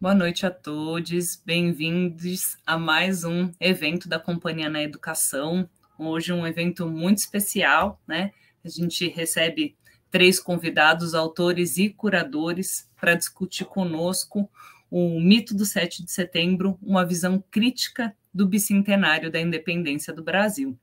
Boa noite a todos, bem-vindos a mais um evento da Companhia na Educação. Hoje um evento muito especial, né? A gente recebe três convidados, autores e curadores, para discutir conosco o mito do 7 de setembro, uma visão crítica do bicentenário da independência do Brasil.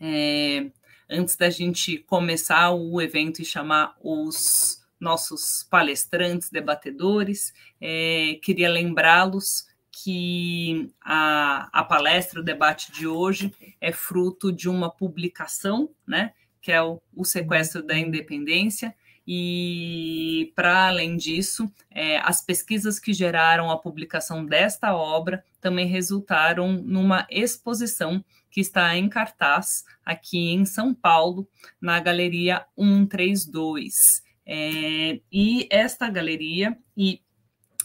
É, antes da gente começar o evento e chamar os nossos palestrantes, debatedores. É, queria lembrá-los que a, a palestra, o debate de hoje é fruto de uma publicação, né, que é o, o Sequestro da Independência, e, para além disso, é, as pesquisas que geraram a publicação desta obra também resultaram numa exposição que está em cartaz aqui em São Paulo, na Galeria 132. É, e esta galeria e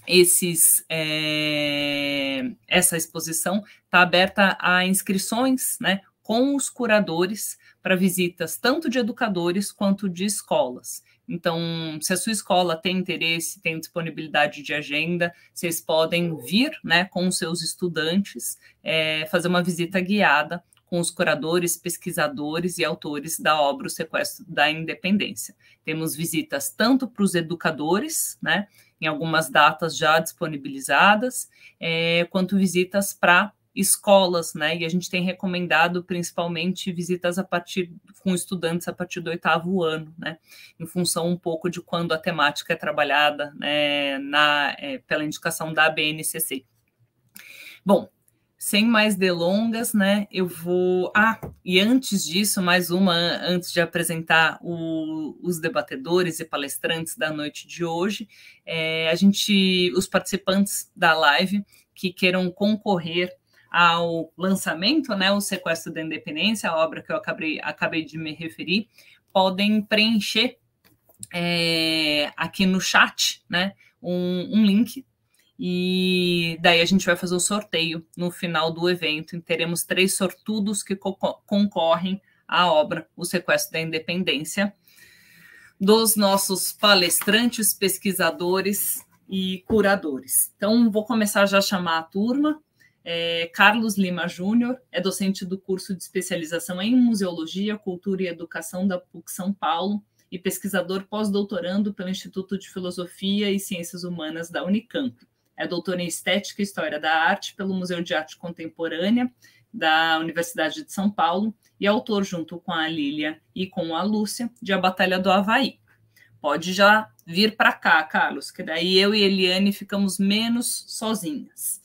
esses, é, essa exposição está aberta a inscrições né, com os curadores para visitas tanto de educadores quanto de escolas. Então, se a sua escola tem interesse, tem disponibilidade de agenda, vocês podem vir né, com os seus estudantes é, fazer uma visita guiada com os curadores, pesquisadores e autores da obra O Sequestro da Independência. Temos visitas tanto para os educadores, né, em algumas datas já disponibilizadas, é, quanto visitas para escolas, né? E a gente tem recomendado principalmente visitas a partir com estudantes a partir do oitavo ano, né? Em função um pouco de quando a temática é trabalhada né, na, é, pela indicação da BNCC. Bom, sem mais delongas, né? Eu vou. Ah, e antes disso, mais uma, antes de apresentar o, os debatedores e palestrantes da noite de hoje, é, a gente, os participantes da live que queiram concorrer ao lançamento, né, o Sequestro da Independência, a obra que eu acabei, acabei de me referir, podem preencher é, aqui no chat, né, um, um link e daí a gente vai fazer o um sorteio no final do evento. E teremos três sortudos que co concorrem à obra O Sequestro da Independência, dos nossos palestrantes, pesquisadores e curadores. Então, vou começar já a chamar a turma. É, Carlos Lima Júnior é docente do curso de especialização em Museologia, Cultura e Educação da PUC São Paulo e pesquisador pós-doutorando pelo Instituto de Filosofia e Ciências Humanas da Unicamp é doutora em Estética e História da Arte pelo Museu de Arte Contemporânea da Universidade de São Paulo e autor, junto com a Lília e com a Lúcia, de A Batalha do Havaí. Pode já vir para cá, Carlos, que daí eu e Eliane ficamos menos sozinhas.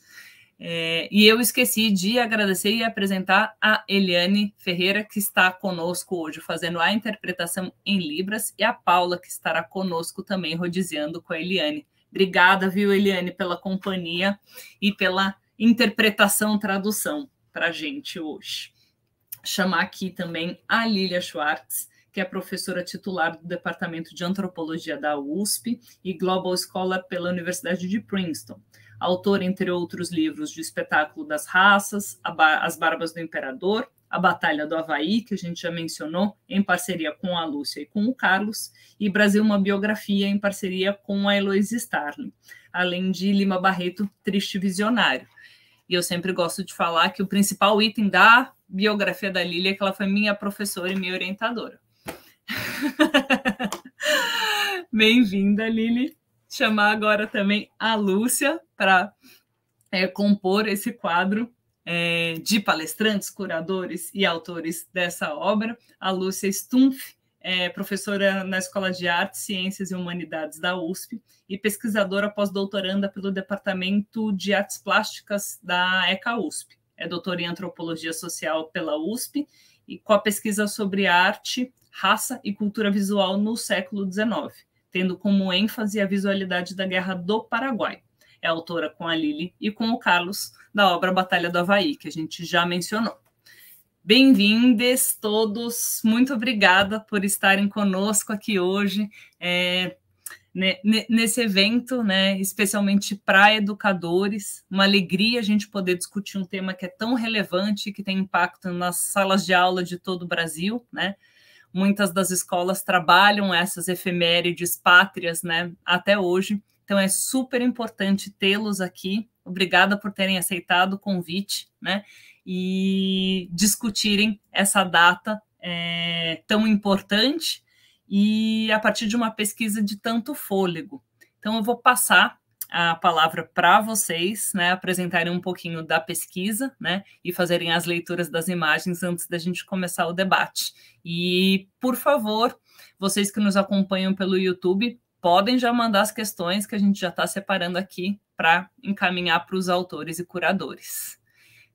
É, e eu esqueci de agradecer e apresentar a Eliane Ferreira, que está conosco hoje, fazendo a interpretação em Libras, e a Paula, que estará conosco também, rodiziando com a Eliane. Obrigada, viu, Eliane, pela companhia e pela interpretação, tradução para gente hoje. Chamar aqui também a Lilia Schwartz, que é professora titular do Departamento de Antropologia da USP e Global Scholar pela Universidade de Princeton. Autora, entre outros livros, de Espetáculo das Raças, As Barbas do Imperador, a Batalha do Havaí, que a gente já mencionou, em parceria com a Lúcia e com o Carlos, e Brasil uma Biografia, em parceria com a Eloise Starling, além de Lima Barreto, Triste Visionário. E eu sempre gosto de falar que o principal item da biografia da Lília é que ela foi minha professora e minha orientadora. Bem-vinda, Lili. Chamar agora também a Lúcia para é, compor esse quadro é, de palestrantes, curadores e autores dessa obra, a Lúcia Stumpf, é professora na Escola de Artes, Ciências e Humanidades da USP e pesquisadora pós-doutoranda pelo Departamento de Artes Plásticas da ECA USP. É doutora em Antropologia Social pela USP e com a pesquisa sobre arte, raça e cultura visual no século XIX, tendo como ênfase a visualidade da Guerra do Paraguai é autora com a Lili e com o Carlos da obra Batalha do Havaí, que a gente já mencionou. Bem-vindos todos, muito obrigada por estarem conosco aqui hoje é, nesse evento, né, especialmente para educadores. Uma alegria a gente poder discutir um tema que é tão relevante, que tem impacto nas salas de aula de todo o Brasil, né? Muitas das escolas trabalham essas efemérides pátrias, né, até hoje. Então é super importante tê-los aqui. Obrigada por terem aceitado o convite, né? E discutirem essa data é, tão importante e a partir de uma pesquisa de tanto fôlego. Então eu vou passar a palavra para vocês, né, apresentarem um pouquinho da pesquisa, né, e fazerem as leituras das imagens antes da gente começar o debate. E, por favor, vocês que nos acompanham pelo YouTube, podem já mandar as questões que a gente já está separando aqui para encaminhar para os autores e curadores.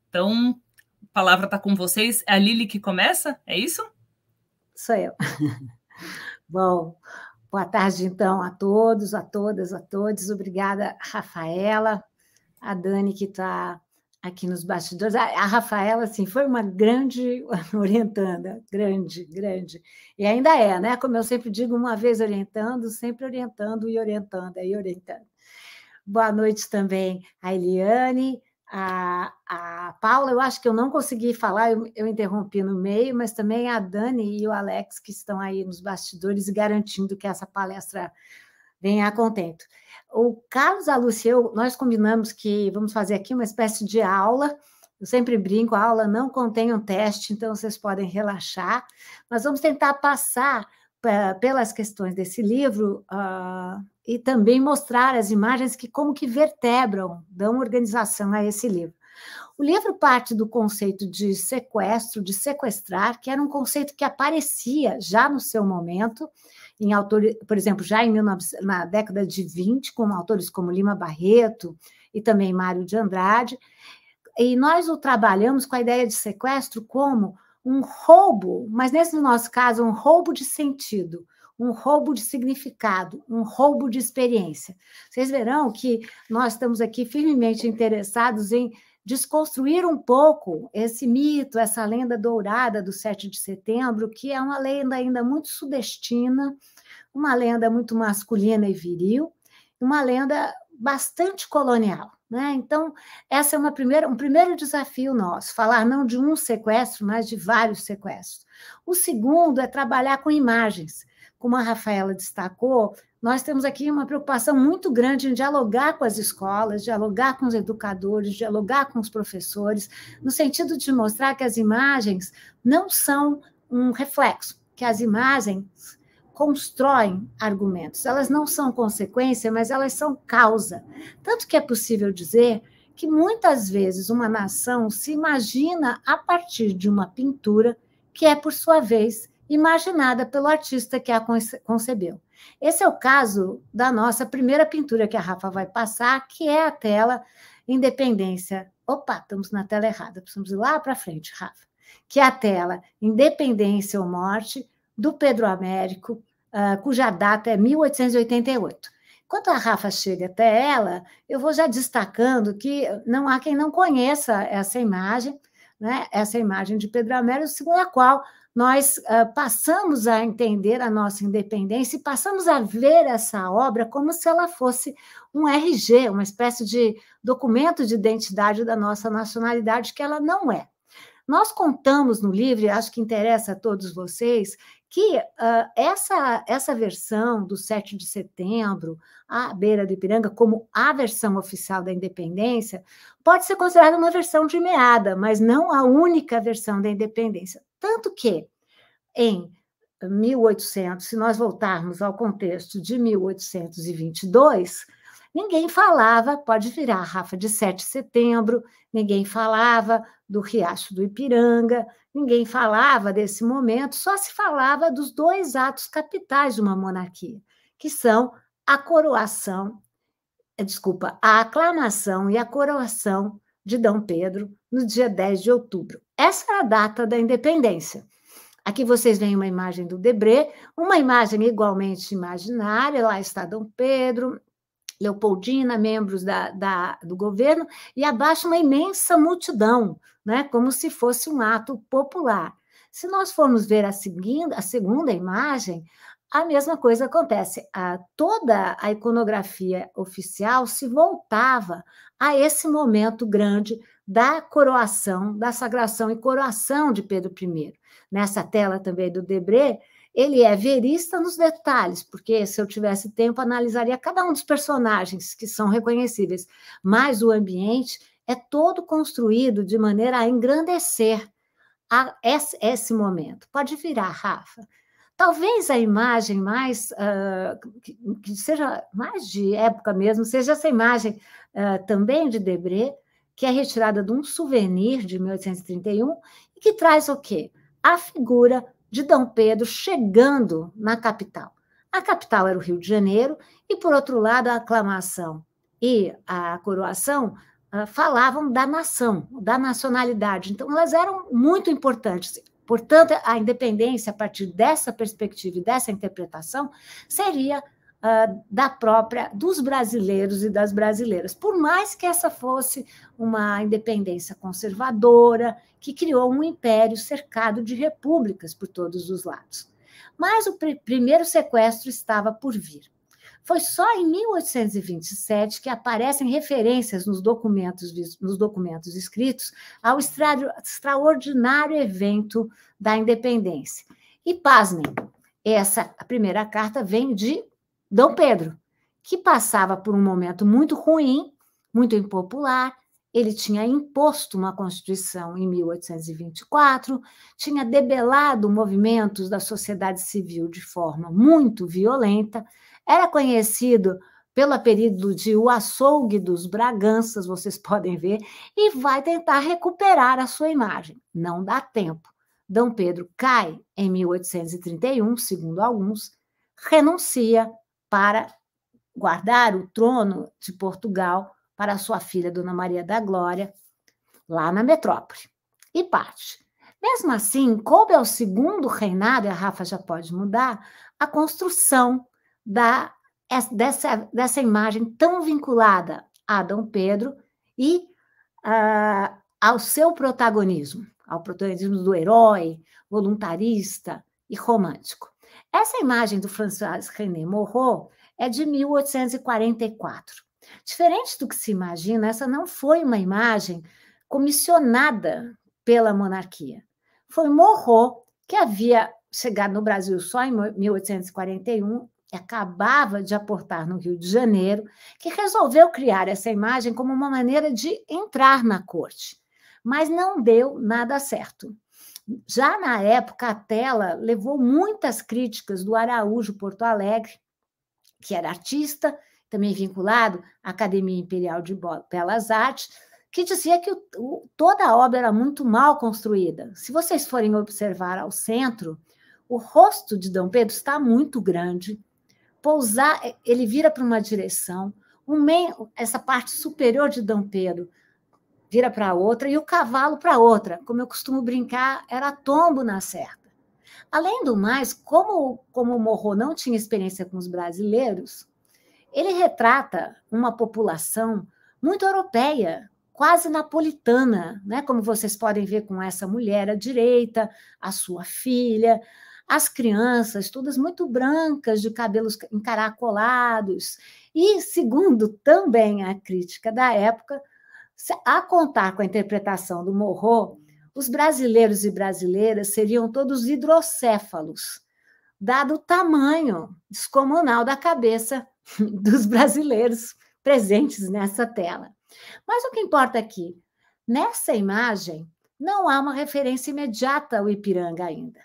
Então, a palavra está com vocês. É a Lili que começa? É isso? Sou eu. Bom, boa tarde então a todos, a todas, a todos. Obrigada, Rafaela, a Dani que está aqui nos bastidores. A, Rafaela, assim, foi uma grande orientanda, grande, grande. E ainda é, né? Como eu sempre digo, uma vez orientando, sempre orientando e orientando, e orientando. Boa noite também a Eliane, a, a Paula, eu acho que eu não consegui falar, eu, eu, interrompi no meio, mas também a Dani e o Alex, que estão aí nos bastidores, garantindo que essa palestra venha a contento. O Carlos Aluceu, nós combinamos que vamos fazer aqui uma espécie de aula. Eu sempre brinco, a aula não contém um teste, então vocês podem relaxar. Mas vamos tentar passar pelas questões desse livro uh, e também mostrar as imagens que como que vertebram, dão organização a esse livro. O livro parte do conceito de sequestro, de sequestrar, que era um conceito que aparecia já no seu momento, em autores, por exemplo, já em 19, na década de 20, com autores como Lima Barreto e também Mário de Andrade. E nós o trabalhamos com a ideia de sequestro como um roubo, mas nesse nosso caso, um roubo de sentido, um roubo de significado, um roubo de experiência. Vocês verão que nós estamos aqui firmemente interessados em desconstruir um pouco esse mito, essa lenda dourada do 7 de setembro, que é uma lenda ainda muito sudestina, uma lenda muito masculina e viril, uma lenda bastante colonial. Né? Então, essa é uma primeira, um primeiro desafio nosso, falar não de um sequestro, mas de vários sequestros. O segundo é trabalhar com imagens como a Rafaela destacou, nós temos aqui uma preocupação muito grande em dialogar com as escolas, dialogar com os educadores, dialogar com os professores, no sentido de mostrar que as imagens não são um reflexo, que as imagens constroem argumentos. Elas não são consequência, mas elas são causa. Tanto que é possível dizer que muitas vezes uma nação se imagina a partir de uma pintura que é, por sua vez, imaginada pelo artista que a concebeu. Esse é o caso da nossa primeira pintura que a Rafa vai passar, que é a tela Independência. Opa, estamos na tela errada, precisamos ir lá para frente, Rafa. Que é a tela Independência ou Morte, do Pedro Américo, ah, cuja data é 1888. Quando a Rafa chega até ela, eu vou já destacando que não há quem não conheça essa imagem, né? essa imagem de Pedro Américo, segundo a qual nós uh, passamos a entender a nossa independência e passamos a ver essa obra como se ela fosse um RG, uma espécie de documento de identidade da nossa nacionalidade, que ela não é. Nós contamos no livro, acho que interessa a todos vocês, que uh, essa, essa versão do 7 de setembro, à beira do Ipiranga, como a versão oficial da independência, pode ser considerada uma versão de meada, mas não a única versão da independência. Tanto que, em 1800, se nós voltarmos ao contexto de 1822, ninguém falava, pode virar Rafa de 7 de setembro, ninguém falava do Riacho do Ipiranga, ninguém falava desse momento, só se falava dos dois atos capitais de uma monarquia, que são a coroação, eh, desculpa, a aclamação e a coroação de D. Pedro no dia 10 de outubro. Essa é a data da independência. Aqui vocês veem uma imagem do Debré, uma imagem igualmente imaginária, lá está Dom Pedro, Leopoldina, membros da, da, do governo, e abaixo uma imensa multidão, né, como se fosse um ato popular. Se nós formos ver a, a segunda imagem, a mesma coisa acontece. A, toda a iconografia oficial se voltava a esse momento grande da coroação, da sagração e coroação de Pedro I. Nessa tela também do Debré, ele é verista nos detalhes, porque se eu tivesse tempo, analisaria cada um dos personagens que são reconhecíveis, mas o ambiente é todo construído de maneira a engrandecer a esse, esse momento. Pode virar, Rafa. Talvez a imagem mais uh, que, que, seja mais de época mesmo, seja essa imagem uh, também de Debré, que é retirada de um souvenir de 1831 e que traz o quê? A figura de Dom Pedro chegando na capital. A capital era o Rio de Janeiro e, por outro lado, a aclamação e a coroação ah, falavam da nação, da nacionalidade. Então, elas eram muito importantes. Portanto, a independência, a partir dessa perspectiva e dessa interpretação, seria ah, da própria dos brasileiros e das brasileiras. Por mais que essa fosse uma independência conservadora, que criou um império cercado de repúblicas por todos os lados. Mas o pr primeiro sequestro estava por vir. Foi só em 1827 que aparecem referências nos documentos, nos documentos escritos ao extraordinário evento da independência. E pasmem, essa a primeira carta vem de Dom Pedro, que passava por um momento muito ruim, muito impopular, ele tinha imposto uma Constituição em 1824, tinha debelado movimentos da sociedade civil de forma muito violenta, era conhecido pelo apelido de O Açougue dos Braganças, vocês podem ver, e vai tentar recuperar a sua imagem. Não dá tempo. D. Pedro cai em 1831, segundo alguns, renuncia para guardar o trono de Portugal para sua filha Dona Maria da Glória, lá na metrópole. E parte. Mesmo assim, coube ao segundo reinado, e a Rafa já pode mudar, a construção da, dessa, dessa imagem tão vinculada a Dom Pedro e uh, ao seu protagonismo, ao protagonismo do herói, voluntarista e romântico. Essa imagem do François René Moreau é de 1844. Diferente do que se imagina, essa não foi uma imagem comissionada pela monarquia. Foi Moreau que havia chegado no Brasil só em 1841 e acabava de aportar no Rio de Janeiro, que resolveu criar essa imagem como uma maneira de entrar na corte. Mas não deu nada certo. Já na época, a tela levou muitas críticas do Araújo Porto Alegre, que era artista, também vinculado à Academia Imperial de Belas Artes, que dizia que o, toda a obra era muito mal construída. Se vocês forem observar ao centro, o rosto de Dom Pedro está muito grande, pousar, eh, ele vira para uma direção, um meio, essa parte superior de Dom Pedro vira para outra e o cavalo para outra. Como eu costumo brincar, era tombo na certa. Além do mais, como, como o Morro não tinha experiência com os brasileiros, ele retrata uma população muito europeia, quase napolitana, né? como vocês podem ver com essa mulher à direita, a sua filha, as crianças, todas muito brancas, de cabelos encaracolados. E, segundo também a crítica da época, a contar com a interpretação do Morro, os brasileiros e brasileiras seriam todos hidrocéfalos, dado o tamanho descomunal da cabeça dos brasileiros presentes nessa tela. Mas o que importa aqui, nessa imagem não há uma referência imediata ao Ipiranga ainda.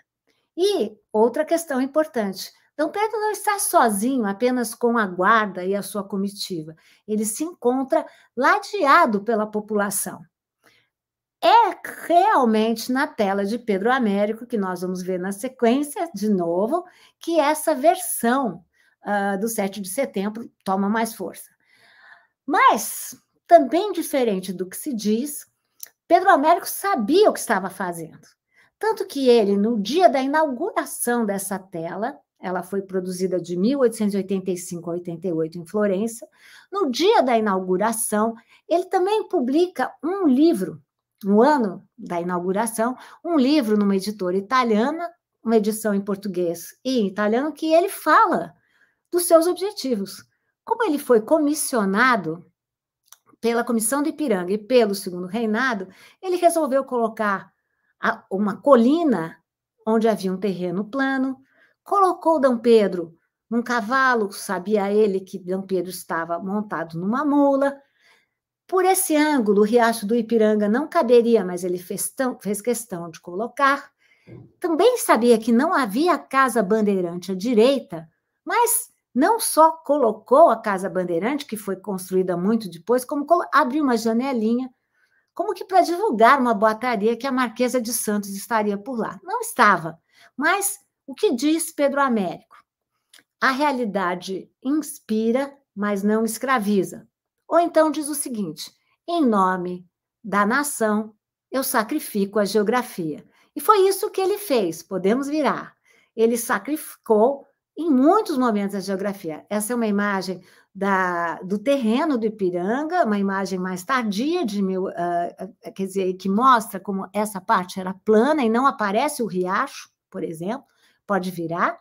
E outra questão importante, então, Pedro não está sozinho, apenas com a guarda e a sua comitiva. Ele se encontra ladeado pela população. É realmente na tela de Pedro Américo, que nós vamos ver na sequência, de novo, que essa versão uh, do 7 de setembro toma mais força. Mas, também diferente do que se diz, Pedro Américo sabia o que estava fazendo. Tanto que ele, no dia da inauguração dessa tela, ela foi produzida de 1885 a 88 em Florença. No dia da inauguração, ele também publica um livro, no ano da inauguração, um livro numa editora italiana, uma edição em português e em italiano, que ele fala dos seus objetivos. Como ele foi comissionado pela Comissão do Ipiranga e pelo segundo reinado, ele resolveu colocar uma colina onde havia um terreno plano, colocou D. Pedro num cavalo, sabia ele que D. Pedro estava montado numa mula. Por esse ângulo, o riacho do Ipiranga não caberia, mas ele fez, tão, fez questão de colocar. Também sabia que não havia casa bandeirante à direita, mas não só colocou a Casa Bandeirante, que foi construída muito depois, como abriu uma janelinha, como que para divulgar uma boataria que a Marquesa de Santos estaria por lá. Não estava, mas o que diz Pedro Américo? A realidade inspira, mas não escraviza. Ou então diz o seguinte: em nome da nação, eu sacrifico a geografia. E foi isso que ele fez, podemos virar. Ele sacrificou em muitos momentos a geografia. Essa é uma imagem da, do terreno do Ipiranga, uma imagem mais tardia de uh, quer dizer, que mostra como essa parte era plana e não aparece o riacho, por exemplo pode virar.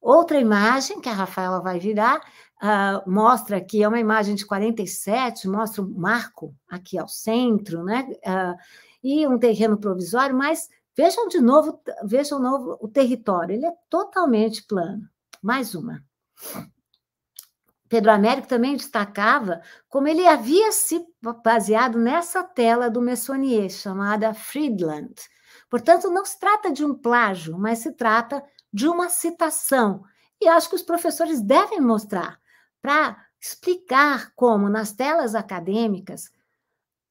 Outra imagem que a Rafaela vai virar uh, mostra aqui, é uma imagem de 47, mostra o marco aqui ao centro, né? Uh, e um terreno provisório, mas vejam de novo, vejam novo o território, ele é totalmente plano. Mais uma. Pedro Américo também destacava como ele havia se baseado nessa tela do Messonnier, chamada Friedland. Portanto, não se trata de um plágio, mas se trata de uma citação. E acho que os professores devem mostrar para explicar como nas telas acadêmicas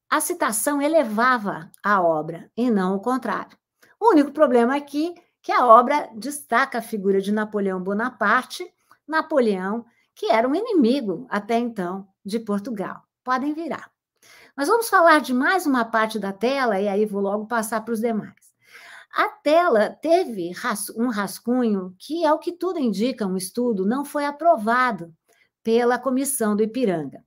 a citação elevava a obra e não o contrário. O único problema aqui é que a obra destaca a figura de Napoleão Bonaparte, Napoleão, que era um inimigo até então de Portugal. Podem virar. Mas vamos falar de mais uma parte da tela e aí vou logo passar para os demais. A tela teve um rascunho que, ao que tudo indica, um estudo não foi aprovado pela comissão do Ipiranga.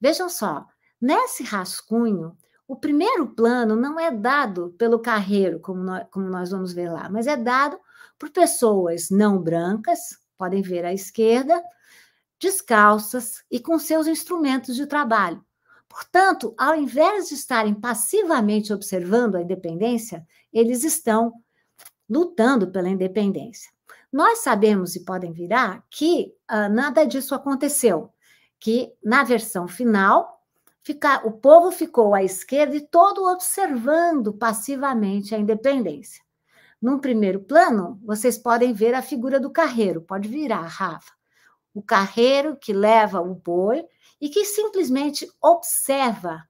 Vejam só, nesse rascunho, o primeiro plano não é dado pelo carreiro, como nós, como nós vamos ver lá, mas é dado por pessoas não brancas, podem ver à esquerda, descalças e com seus instrumentos de trabalho. Portanto, ao invés de estarem passivamente observando a independência, eles estão lutando pela independência. Nós sabemos e podem virar que ah, nada disso aconteceu, que na versão final fica, o povo ficou à esquerda e todo observando passivamente a independência. Num primeiro plano, vocês podem ver a figura do carreiro, pode virar, Rafa. O carreiro que leva o boi e que simplesmente observa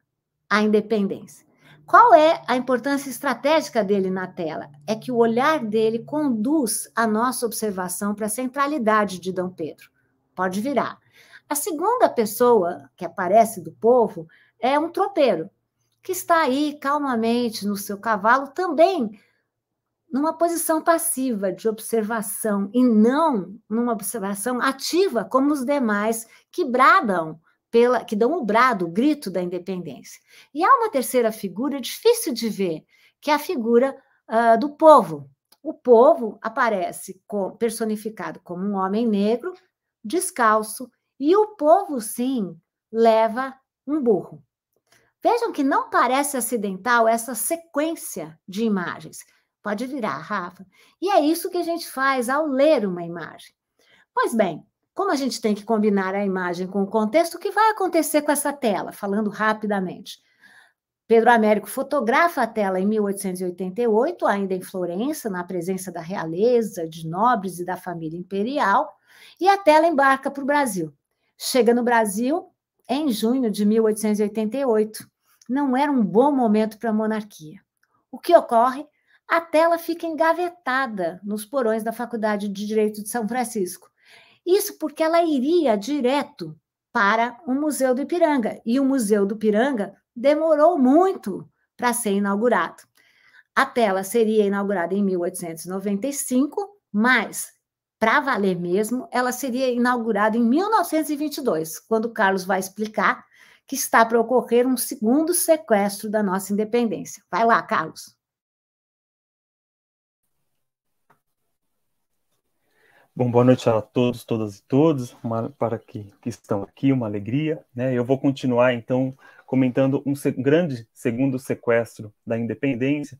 a independência. Qual é a importância estratégica dele na tela? É que o olhar dele conduz a nossa observação para a centralidade de Dom Pedro. Pode virar. A segunda pessoa que aparece do povo é um tropeiro, que está aí calmamente no seu cavalo, também numa posição passiva de observação e não numa observação ativa como os demais que bradam pela que dão o brado, o grito da independência. E há uma terceira figura é difícil de ver, que é a figura uh, do povo. O povo aparece com, personificado como um homem negro, descalço, e o povo, sim, leva um burro. Vejam que não parece acidental essa sequência de imagens. Pode virar, Rafa. E é isso que a gente faz ao ler uma imagem. Pois bem, como a gente tem que combinar a imagem com o contexto, o que vai acontecer com essa tela? Falando rapidamente. Pedro Américo fotografa a tela em 1888, ainda em Florença, na presença da realeza, de nobres e da família imperial, e a tela embarca para o Brasil. Chega no Brasil em junho de 1888. Não era um bom momento para a monarquia. O que ocorre? A tela fica engavetada nos porões da Faculdade de Direito de São Francisco. Isso porque ela iria direto para o Museu do Ipiranga, e o Museu do Ipiranga demorou muito para ser inaugurado. A tela seria inaugurada em 1895, mas para valer mesmo, ela seria inaugurada em 1922, quando Carlos vai explicar que está para ocorrer um segundo sequestro da nossa independência. Vai lá, Carlos. Bom, boa noite a todos, todas e todos, uma, para que, que, estão aqui, uma alegria. Né? Eu vou continuar, então, comentando um se grande segundo sequestro da independência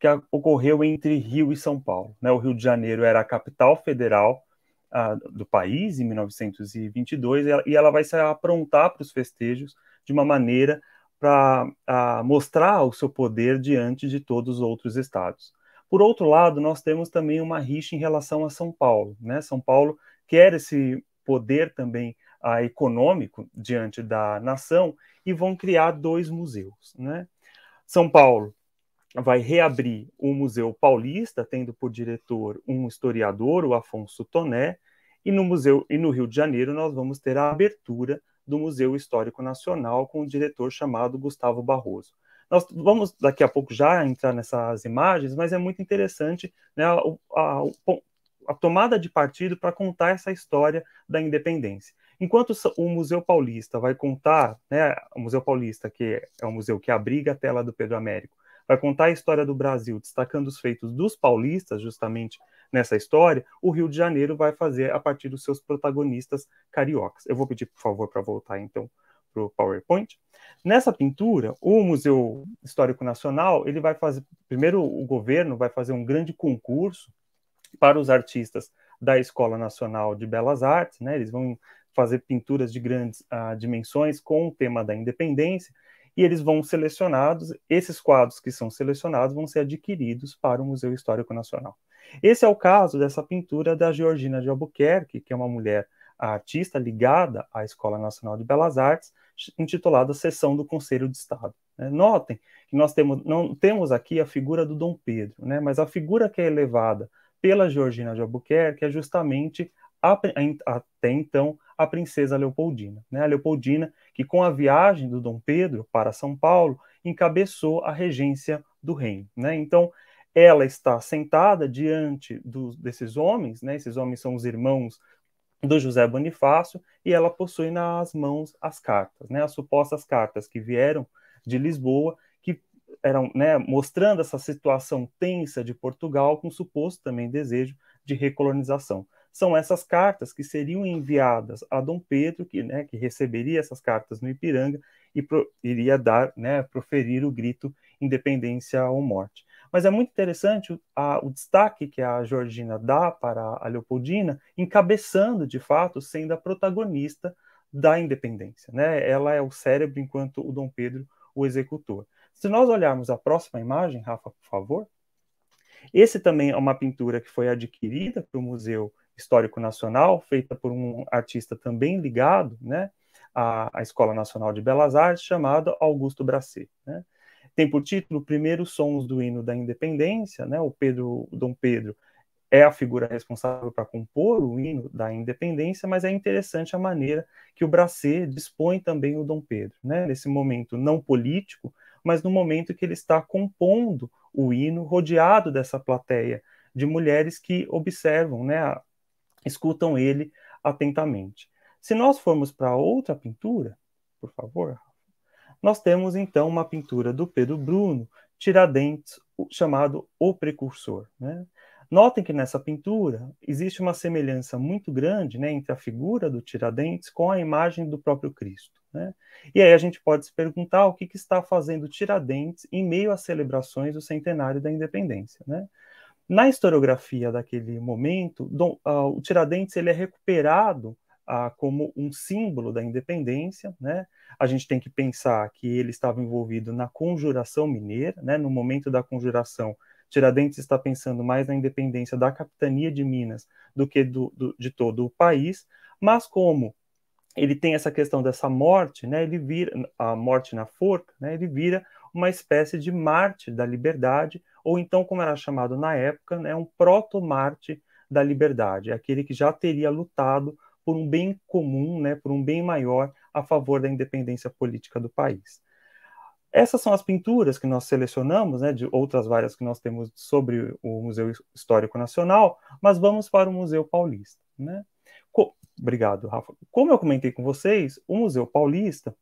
que ocorreu entre Rio e São Paulo. Né? O Rio de Janeiro era a capital federal a, do país em 1922 e ela, e ela vai se aprontar para os festejos de uma maneira para mostrar o seu poder diante de todos os outros estados. Por outro lado, nós temos também uma rixa em relação a São Paulo. Né? São Paulo quer esse poder também ah, econômico diante da nação e vão criar dois museus. Né? São Paulo vai reabrir o Museu Paulista, tendo por diretor um historiador, o Afonso Toné, e no museu e no Rio de Janeiro nós vamos ter a abertura do Museu Histórico Nacional com o um diretor chamado Gustavo Barroso. Nós vamos daqui a pouco já entrar nessas imagens, mas é muito interessante né, a, a, a tomada de partido para contar essa história da independência. Enquanto o Museu Paulista vai contar, né, o Museu Paulista, que é um museu que abriga a tela do Pedro Américo, vai contar a história do Brasil, destacando os feitos dos paulistas, justamente nessa história, o Rio de Janeiro vai fazer a partir dos seus protagonistas cariocas. Eu vou pedir, por favor, para voltar então para o PowerPoint. Nessa pintura, o Museu Histórico Nacional, ele vai fazer, primeiro o governo vai fazer um grande concurso para os artistas da Escola Nacional de Belas Artes, né? Eles vão fazer pinturas de grandes uh, dimensões com o tema da independência e eles vão selecionados, esses quadros que são selecionados vão ser adquiridos para o Museu Histórico Nacional. Esse é o caso dessa pintura da Georgina de Albuquerque, que é uma mulher ah, artista ligada à Escola Nacional de Belas Artes, intitulada Sessão do Conselho de Estado. Né? Notem que nós temos, não temos aqui a figura do Dom Pedro, né, mas a figura que é elevada pela Georgina de Albuquerque é justamente a, até então a princesa Leopoldina. Né? A Leopoldina, que com a viagem do Dom Pedro para São Paulo, encabeçou a regência do reino. Né? Então, ela está sentada diante do, desses homens, né? esses homens são os irmãos do José Bonifácio, e ela possui nas mãos as cartas, né, as supostas cartas que vieram de Lisboa, que eram né, mostrando essa situação tensa de Portugal com suposto também desejo de recolonização. São essas cartas que seriam enviadas a Dom Pedro, que, né, que receberia essas cartas no Ipiranga e pro, iria dar, né, proferir o grito independência ou morte. Mas é muito interessante a, o destaque que a Georgina dá para a Leopoldina, encabeçando, de fato, sendo a protagonista da independência. Né? Ela é o cérebro, enquanto o Dom Pedro o executor. Se nós olharmos a próxima imagem, Rafa, por favor. Esse também é uma pintura que foi adquirida para o Museu Histórico Nacional, feita por um artista também ligado né, à, Escola Nacional de Belas Artes, chamado Augusto Bracet. Né? tem por título Primeiros Sons do Hino da Independência, né? O Pedro, o Dom Pedro é a figura responsável para compor o hino da independência, mas é interessante a maneira que o Bracê dispõe também o Dom Pedro, né? Nesse momento não político, mas no momento que ele está compondo o hino, rodeado dessa plateia de mulheres que observam, né? Escutam ele atentamente. Se nós formos para outra pintura, por favor, nós temos então uma pintura do Pedro Bruno, Tiradentes, chamado O Precursor. Né? Notem que nessa pintura existe uma semelhança muito grande né, entre a figura do Tiradentes com a imagem do próprio Cristo. Né? E aí a gente pode se perguntar o que, que, está fazendo Tiradentes em meio às celebrações do centenário da independência. Né? Na historiografia daquele momento, Dom, uh, o Tiradentes ele é recuperado ah, como um símbolo da independência. Né? A gente tem que pensar que ele estava envolvido na conjuração mineira, né? no momento da conjuração. Tiradentes está pensando mais na independência da capitania de Minas do que do, do, de todo o país, mas como ele tem essa questão dessa morte, né, ele vira a morte na forca, né, ele vira uma espécie de Marte da liberdade, ou então, como era chamado na época, né, um proto-Marte da liberdade, aquele que já teria lutado por um bem comum, né, por um bem maior a favor da independência política do país. Essas são as pinturas que nós selecionamos, né, de outras várias que nós temos sobre o Museu Histórico Nacional, mas vamos para o Museu Paulista. Né? Co Obrigado, Rafa. Como eu comentei com vocês, o Museu Paulista,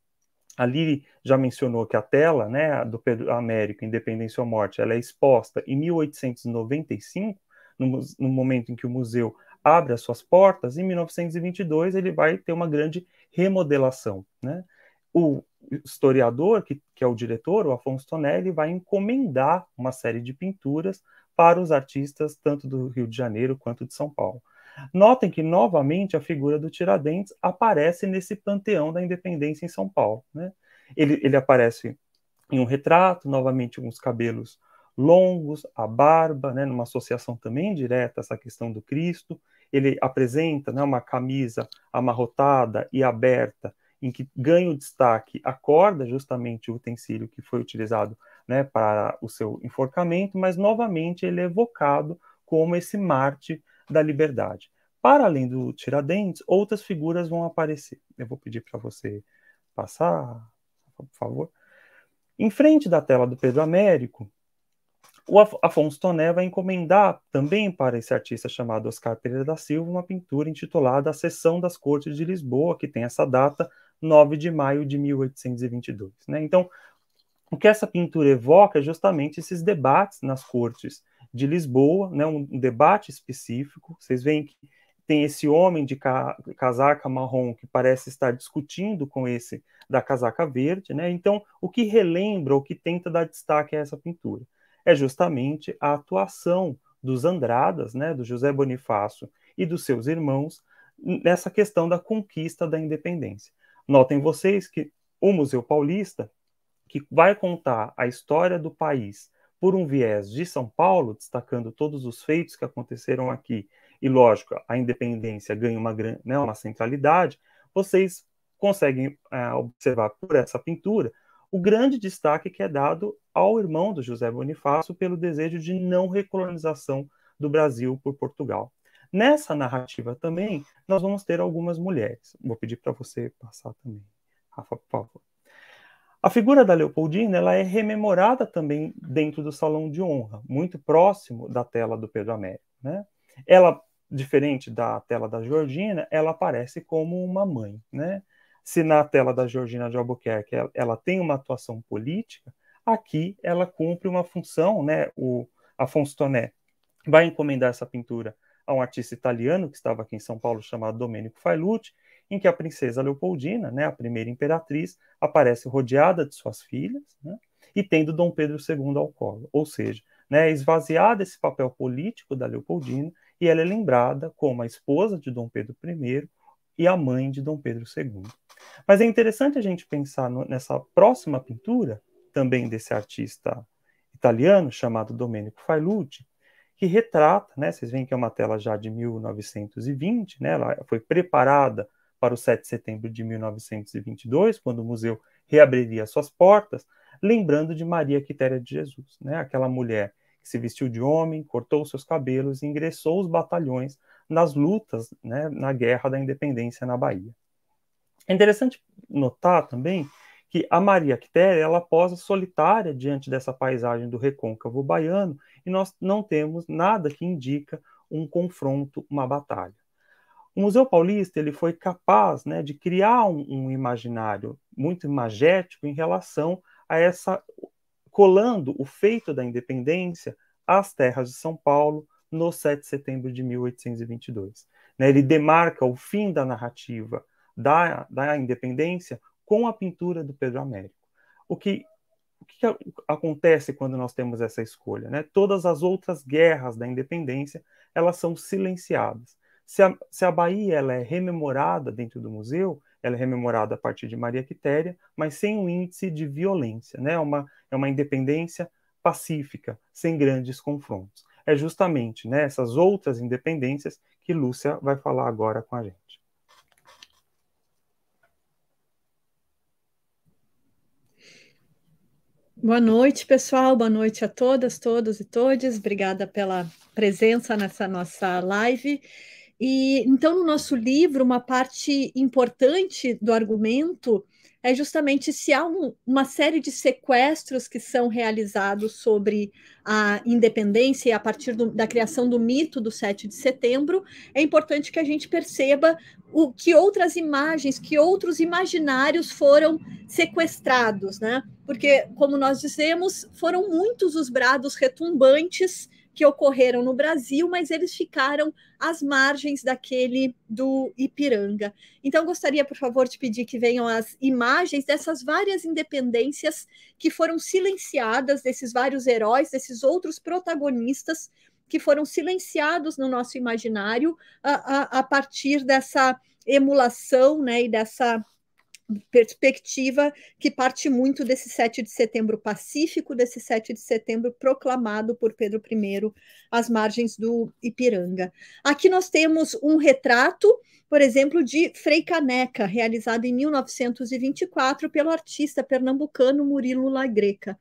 ali já mencionou que a tela né, do Pedro Américo, Independência ou Morte, ela é exposta em 1895, no, no momento em que o museu abre as suas portas, em 1922 ele vai ter uma grande remodelação. Né? O historiador, que, que é o diretor, o Afonso Tonelli, vai encomendar uma série de pinturas para os artistas tanto do Rio de Janeiro quanto de São Paulo. Notem que, novamente, a figura do Tiradentes aparece nesse panteão da independência em São Paulo. Né? Ele, ele aparece em um retrato, novamente, com os cabelos longos, a barba, né, numa associação também direta a essa questão do Cristo, ele apresenta né, uma camisa amarrotada e aberta, em que ganha o destaque a corda, justamente o utensílio que foi utilizado né, para o seu enforcamento, mas novamente ele é evocado como esse Marte da liberdade. Para além do Tiradentes, outras figuras vão aparecer. Eu vou pedir para você passar, por favor. Em frente da tela do Pedro Américo, o Afonso Toné vai encomendar também para esse artista chamado Oscar Pereira da Silva uma pintura intitulada A Sessão das Cortes de Lisboa, que tem essa data, 9 de maio de 1822. Né? Então, o que essa pintura evoca é justamente esses debates nas cortes de Lisboa, né? um debate específico. Vocês veem que tem esse homem de ca casaca marrom que parece estar discutindo com esse da casaca verde, né? Então, o que relembra, o que tenta dar destaque a essa pintura? é justamente a atuação dos Andradas, né, do José Bonifácio e dos seus irmãos nessa questão da conquista da independência. Notem vocês que o Museu Paulista, que vai contar a história do país por um viés de São Paulo, destacando todos os feitos que aconteceram aqui, e lógico, a independência ganha uma, né, uma centralidade, vocês conseguem é, observar por essa pintura o grande destaque que é dado ao irmão do José Bonifácio pelo desejo de não recolonização do Brasil por Portugal. Nessa narrativa também, nós vamos ter algumas mulheres. Vou pedir para você passar também, Rafa, por favor. A figura da Leopoldina ela é rememorada também dentro do Salão de Honra, muito próximo da tela do Pedro Américo. Né? Ela, diferente da tela da Georgina, ela aparece como uma mãe. Né? Se na tela da Georgina de Albuquerque ela, ela tem uma atuação política, aqui ela cumpre uma função, né? O Afonso Toné vai encomendar essa pintura a um artista italiano que estava aqui em São Paulo chamado Domenico Failucci, em que a princesa Leopoldina, né, a primeira imperatriz, aparece rodeada de suas filhas né, e tendo Dom Pedro II ao colo. Ou seja, né, é esvaziado esse papel político da Leopoldina e ela é lembrada como a esposa de Dom Pedro I e a mãe de Dom Pedro II. Mas é interessante a gente pensar no, nessa próxima pintura, também desse artista italiano chamado Domenico Failucci, que retrata, né, vocês veem que é uma tela já de 1920, né, ela foi preparada para o 7 de setembro de 1922, quando o museu reabriria suas portas, lembrando de Maria Quitéria de Jesus, né, aquela mulher que se vestiu de homem, cortou seus cabelos e ingressou os batalhões nas lutas né, na Guerra da Independência na Bahia. É interessante notar também que a Maria Quitéria ela posa solitária diante dessa paisagem do recôncavo baiano e nós não temos nada que indica um confronto, uma batalha. O Museu Paulista ele foi capaz né, de criar um, um imaginário muito imagético em relação a essa colando o feito da independência às terras de São Paulo no 7 de setembro de 1822. Né, ele demarca o fim da narrativa da, da independência com a pintura do Pedro Américo. O que, o que acontece quando nós temos essa escolha? Né? Todas as outras guerras da independência elas são silenciadas. Se a, se a Bahia ela é rememorada dentro do museu, ela é rememorada a partir de Maria Quitéria, mas sem um índice de violência. Né? É uma, é uma independência pacífica, sem grandes confrontos. É justamente nessas né, outras independências que Lúcia vai falar agora com a gente. Boa noite, pessoal. Boa noite a todas, todos e todes. Obrigada pela presença nessa nossa live. E então, no nosso livro, uma parte importante do argumento é justamente se há um, uma série de sequestros que são realizados sobre a independência e a partir do, da criação do mito do 7 de setembro, é importante que a gente perceba o que outras imagens, que outros imaginários foram sequestrados, né? Porque, como nós dizemos, foram muitos os brados retumbantes que ocorreram no Brasil, mas eles ficaram às margens daquele do Ipiranga. Então, gostaria, por favor, de pedir que venham as imagens dessas várias independências que foram silenciadas, desses vários heróis, desses outros protagonistas que foram silenciados no nosso imaginário a, a, a partir dessa emulação né, e dessa perspectiva que parte muito desse 7 de setembro pacífico, desse 7 de setembro proclamado por Pedro I às margens do Ipiranga. Aqui nós temos um retrato, por exemplo, de Frei Caneca, realizado em 1924 pelo artista pernambucano Murilo Lagreca.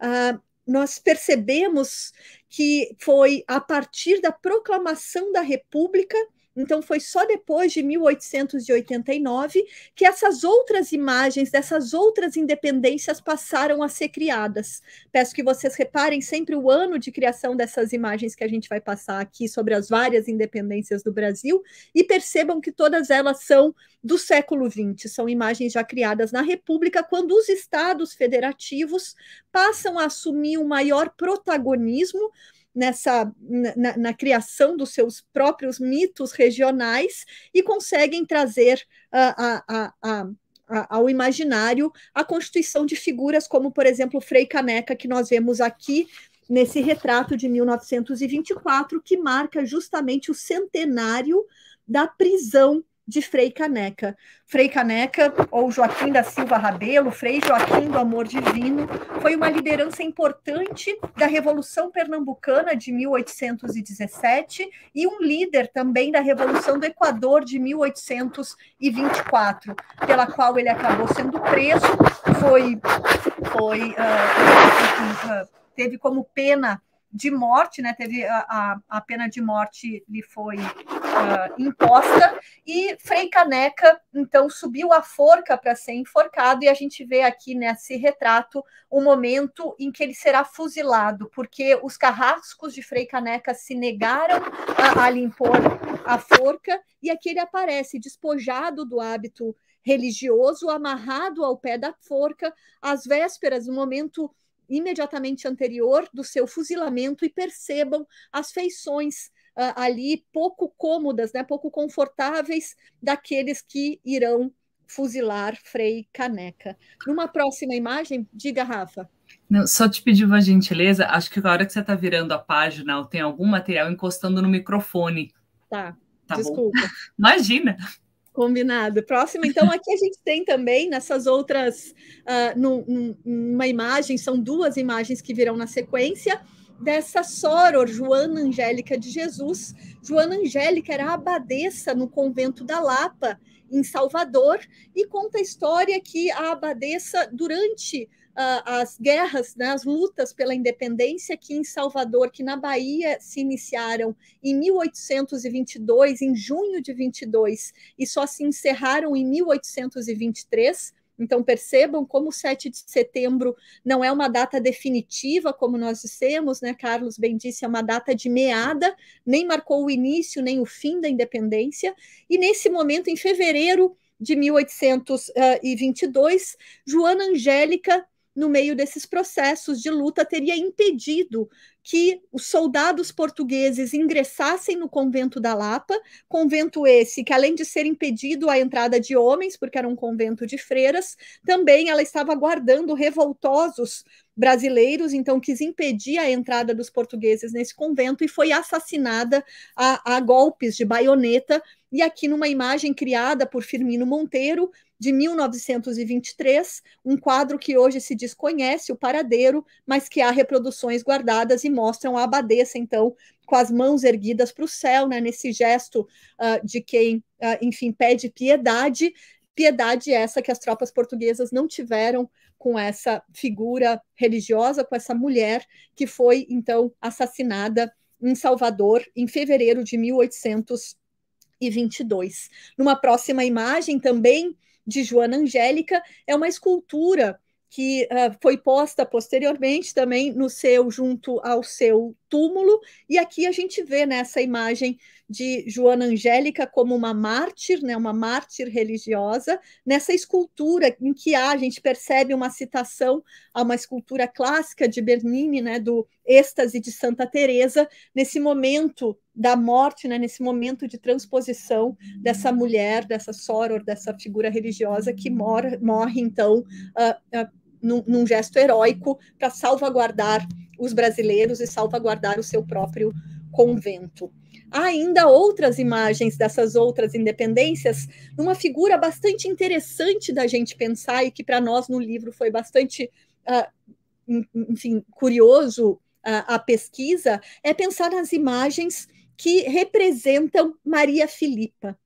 Uh, ah, nós percebemos que foi a partir da proclamação da República então, foi só depois de 1889 que essas outras imagens, dessas outras independências passaram a ser criadas. Peço que vocês reparem sempre o ano de criação dessas imagens que a gente vai passar aqui sobre as várias independências do Brasil e percebam que todas elas são do século XX, são imagens já criadas na República, quando os estados federativos passam a assumir um maior protagonismo nessa na, na, criação dos seus próprios mitos regionais e conseguem trazer ah, a, a, a, ao imaginário a constituição de figuras como, por exemplo, Frei Caneca, que nós vemos aqui nesse retrato de 1924, que marca justamente o centenário da prisão de Frei Caneca. Frei Caneca, ou Joaquim da Silva Rabelo, Frei Joaquim do Amor Divino, foi uma liderança importante da Revolução Pernambucana de 1817 e um líder também da Revolução do Equador de 1824, pela qual ele acabou sendo preso, foi, foi uh, teve como pena de morte, né? Teve a, a, pena de morte lhe foi uh, imposta e Frei Caneca então subiu a forca para ser enforcado e a gente vê aqui nesse retrato o momento em que ele será fuzilado, porque os carrascos de Frei Caneca se negaram a, a impor a forca e aqui ele aparece despojado do hábito religioso, amarrado ao pé da forca, às vésperas, no momento imediatamente anterior do seu fuzilamento e percebam as feições uh, ali pouco cômodas, né, pouco confortáveis daqueles que irão fuzilar Frei Caneca. Numa próxima imagem, diga, Rafa. Não, só te pedir uma gentileza, acho que na hora que você está virando a página, tem algum material encostando no microfone. Tá, tá desculpa. Bom. Imagina. Combinado. Próximo, então, aqui a gente tem também nessas outras, uh, ah, uma imagem, são duas imagens que virão na sequência, dessa soror, Joana Angélica de Jesus. Joana Angélica era abadesa no convento da Lapa, em Salvador, e conta a história que a abadesa, durante as guerras, né, as lutas pela independência aqui em Salvador, que na Bahia se iniciaram em 1822, em junho de 22, e só se encerraram em 1823. Então percebam como o 7 de setembro não é uma data definitiva, como nós dissemos, né? Carlos bem disse, é uma data de meada, nem marcou o início nem o fim da independência. E nesse momento, em fevereiro de 1822, eh, Joana Angélica no meio desses processos de luta teria impedido que os soldados portugueses ingressassem no convento da Lapa, convento esse que além de ser impedido a entrada de homens, porque era um convento de freiras, também ela estava aguardando revoltosos brasileiros, então quis impedir a entrada dos portugueses nesse convento e foi assassinada a, a golpes de baioneta. E aqui numa imagem criada por Firmino Monteiro, de 1923, um quadro que hoje se desconhece o paradeiro, mas que há reproduções guardadas e mostram a abadesa, então, com as mãos erguidas para o céu, né, nesse gesto uh, de quem, uh, enfim, pede piedade, piedade essa que as tropas portuguesas não tiveram com essa figura religiosa, com essa mulher que foi, então, assassinada em Salvador em fevereiro de 1822. e 22. Numa próxima imagem, também de Joana Angélica, é uma escultura que uh, foi posta posteriormente também no seu junto ao seu túmulo, e aqui a gente vê nessa né, imagem de Joana Angélica como uma mártir, né, uma mártir religiosa, nessa escultura em que há, a gente percebe uma citação a uma escultura clássica de Bernini, né, do êxtase de Santa Teresa, nesse momento da morte, né, nesse momento de transposição dessa mulher, dessa soror, dessa figura religiosa que mor morre então uh, uh, num, num gesto heróico para salvaguardar os brasileiros e salvaguardar o seu próprio convento. Há ainda outras imagens dessas outras independências, numa figura bastante interessante da gente pensar e que para nós no livro foi bastante, uh, enfim, curioso uh, a pesquisa, é pensar nas imagens que representam Maria Filipa.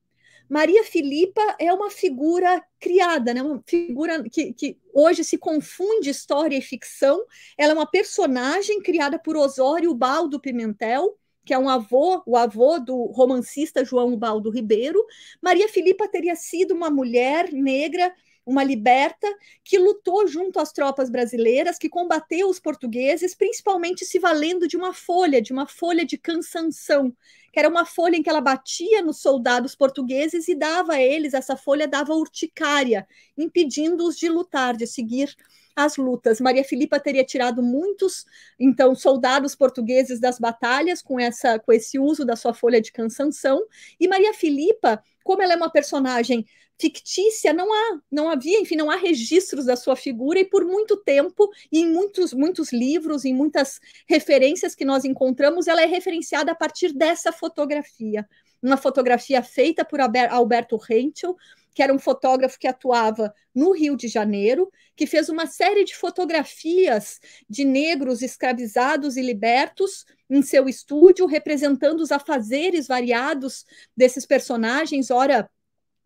Maria Filipa é uma figura criada, né? uma figura que, que hoje se confunde história e ficção. Ela é uma personagem criada por Osório Baldo Pimentel, que é um avô, o avô do romancista João Baldo Ribeiro. Maria Filipa teria sido uma mulher negra uma liberta que lutou junto às tropas brasileiras, que combateu os portugueses, principalmente se valendo de uma folha, de uma folha de cansanção, que era uma folha em que ela batia nos soldados portugueses e dava a eles, essa folha dava urticária, impedindo-os de lutar, de seguir as lutas. Maria Filipa teria tirado muitos, então, soldados portugueses das batalhas com, essa, com esse uso da sua folha de cansanção, e Maria Filipa, como ela é uma personagem fictícia não há, não havia, enfim, não há registros da sua figura e por muito tempo, e em muitos, muitos livros, em muitas referências que nós encontramos, ela é referenciada a partir dessa fotografia, uma fotografia feita por Alberto Henschel, que era um fotógrafo que atuava no Rio de Janeiro, que fez uma série de fotografias de negros escravizados e libertos em seu estúdio, representando os afazeres variados desses personagens, ora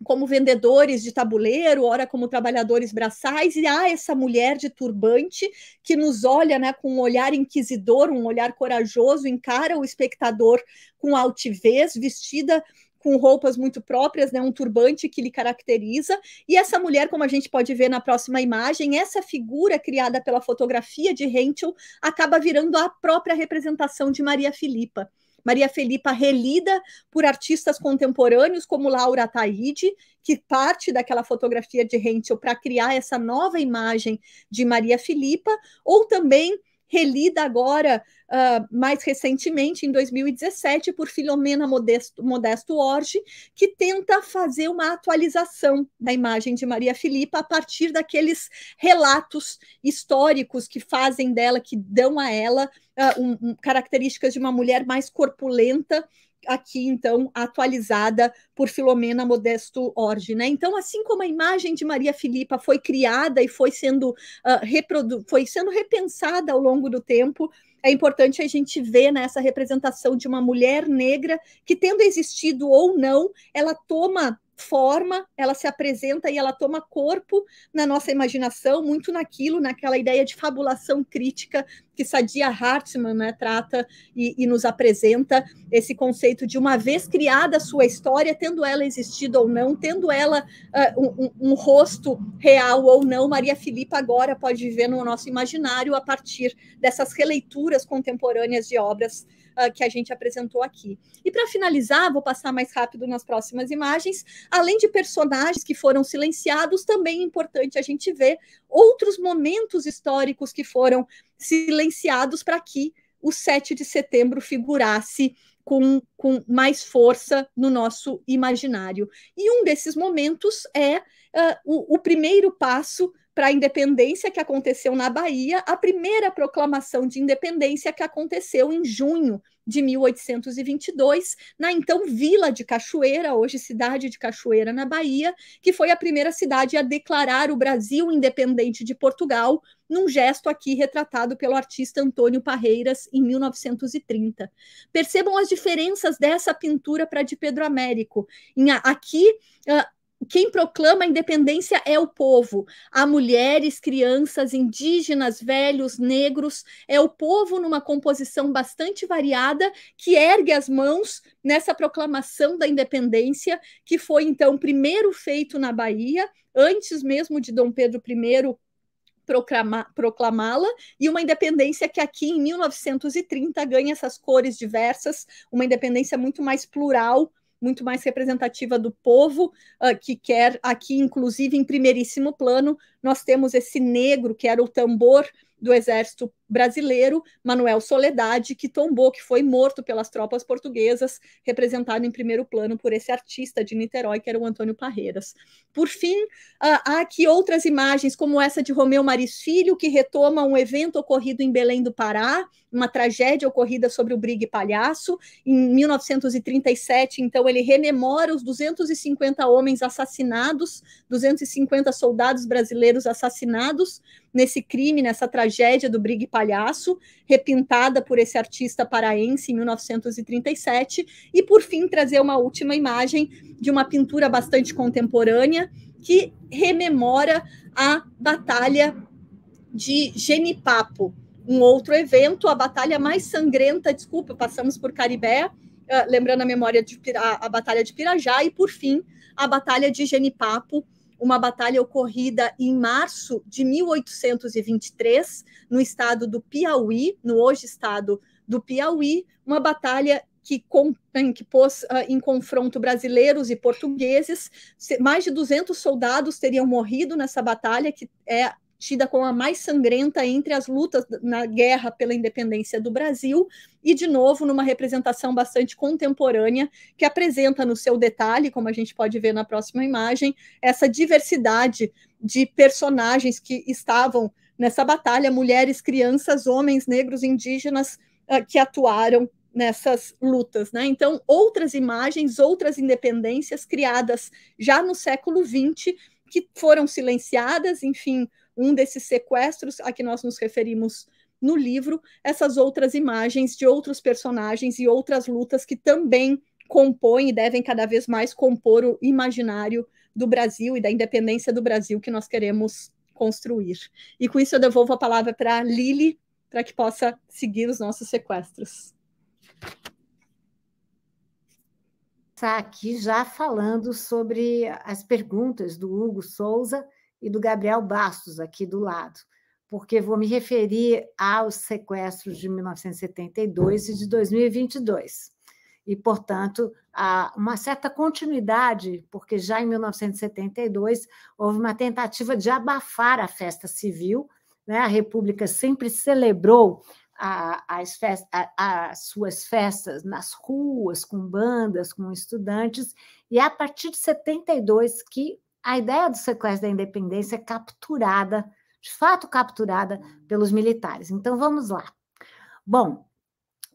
como vendedores de tabuleiro, ora como trabalhadores braçais, e há essa mulher de turbante que nos olha né, com um olhar inquisidor, um olhar corajoso, encara o espectador com altivez, vestida com roupas muito próprias, né, um turbante que lhe caracteriza. E essa mulher, como a gente pode ver na próxima imagem, essa figura criada pela fotografia de Henschel acaba virando a própria representação de Maria Filipa. Maria Felipa relida por artistas contemporâneos como Laura Taide, que parte daquela fotografia de Rentschel para criar essa nova imagem de Maria Filipa, ou também relida agora, uh, mais recentemente, em 2017, por Filomena Modesto, Modesto Orge, que tenta fazer uma atualização da imagem de Maria Filipa a partir daqueles relatos históricos que fazem dela, que dão a ela uh, um, um, características de uma mulher mais corpulenta aqui, então, atualizada por Filomena Modesto Orge. Né? Então, assim como a imagem de Maria Filipa foi criada e foi sendo, uh, reprodu foi sendo repensada ao longo do tempo, é importante a gente ver nessa né, representação de uma mulher negra que, tendo existido ou não, ela toma forma, ela se apresenta e ela toma corpo na nossa imaginação, muito naquilo, naquela ideia de fabulação crítica que Sadia Hartmann né, trata e, e, nos apresenta esse conceito de uma vez criada a sua história, tendo ela existido ou não, tendo ela uh, um, um, rosto real ou não, Maria Filipa agora pode viver no nosso imaginário a partir dessas releituras contemporâneas de obras uh, que a gente apresentou aqui. E para finalizar, vou passar mais rápido nas próximas imagens. Além de personagens que foram silenciados, também é importante a gente ver outros momentos históricos que foram silenciados para que o 7 de setembro figurasse com, com, mais força no nosso imaginário. E um desses momentos é uh, o, o, primeiro passo para a independência que aconteceu na Bahia, a primeira proclamação de independência que aconteceu em junho de 1822, na então Vila de Cachoeira, hoje cidade de Cachoeira, na Bahia, que foi a primeira cidade a declarar o Brasil independente de Portugal, num gesto aqui retratado pelo artista Antônio Parreiras em 1930. Percebam as diferenças dessa pintura para a de Pedro Américo. Aqui, quem proclama a independência é o povo. Há mulheres, crianças, indígenas, velhos, negros. É o povo numa composição bastante variada que ergue as mãos nessa proclamação da independência, que foi então primeiro feito na Bahia, antes mesmo de Dom Pedro I proclamá-la, e uma independência que aqui em 1930 ganha essas cores diversas, uma independência muito mais plural muito mais representativa do povo uh, que quer aqui, inclusive em primeiríssimo plano, nós temos esse negro que era o tambor do exército brasileiro, Manuel Soledade, que tombou, que foi morto pelas tropas portuguesas, representado em primeiro plano por esse artista de Niterói, que era o Antônio Parreiras. Por fim, ah, há aqui outras imagens, como essa de Romeu Maris Filho, que retoma um evento ocorrido em Belém do Pará, uma tragédia ocorrida sobre o Brigue Palhaço, em 1937. Então, ele rememora os 250 homens assassinados, 250 soldados brasileiros assassinados nesse crime, nessa tragédia do Brigue Palhaço palhaço, repintada por esse artista paraense em 1937, e por fim trazer uma última imagem de uma pintura bastante contemporânea que rememora a Batalha de Genipapo, um outro evento, a batalha mais sangrenta, desculpa, passamos por Caribé, ah, lembrando a memória de a, a Batalha de Pirajá, e por fim a Batalha de Genipapo, uma batalha ocorrida em março de 1823, no estado do Piauí, no hoje estado do Piauí, uma batalha que, com, que pôs uh, em confronto brasileiros e portugueses. Mais de 200 soldados teriam morrido nessa batalha, que é tida como a mais sangrenta entre as lutas na guerra pela independência do Brasil, e de novo numa representação bastante contemporânea, que apresenta no seu detalhe, como a gente pode ver na próxima imagem, essa diversidade de personagens que estavam nessa batalha: mulheres, crianças, homens, negros, indígenas ah, que atuaram nessas lutas, né? Então, outras imagens, outras independências criadas já no século XX que foram silenciadas, enfim, um desses sequestros a que nós nos referimos no livro, essas outras imagens de outros personagens e outras lutas que também compõem e devem cada vez mais compor o imaginário do Brasil e da independência do Brasil que nós queremos construir. E com isso eu devolvo a palavra para Lili, para que possa seguir os nossos sequestros. Está aqui já falando sobre as perguntas do Hugo Souza e do Gabriel Bastos, aqui do lado, porque vou me referir aos sequestros de 1972 e de 2022. E, portanto, há uma certa continuidade, porque já em 1972 houve uma tentativa de abafar a festa civil. Né? A República sempre celebrou as, festas, as, suas festas nas ruas, com bandas, com estudantes, e é a partir de 72 que a ideia do sequestro da independência é capturada, de fato capturada pelos militares. Então vamos lá. Bom,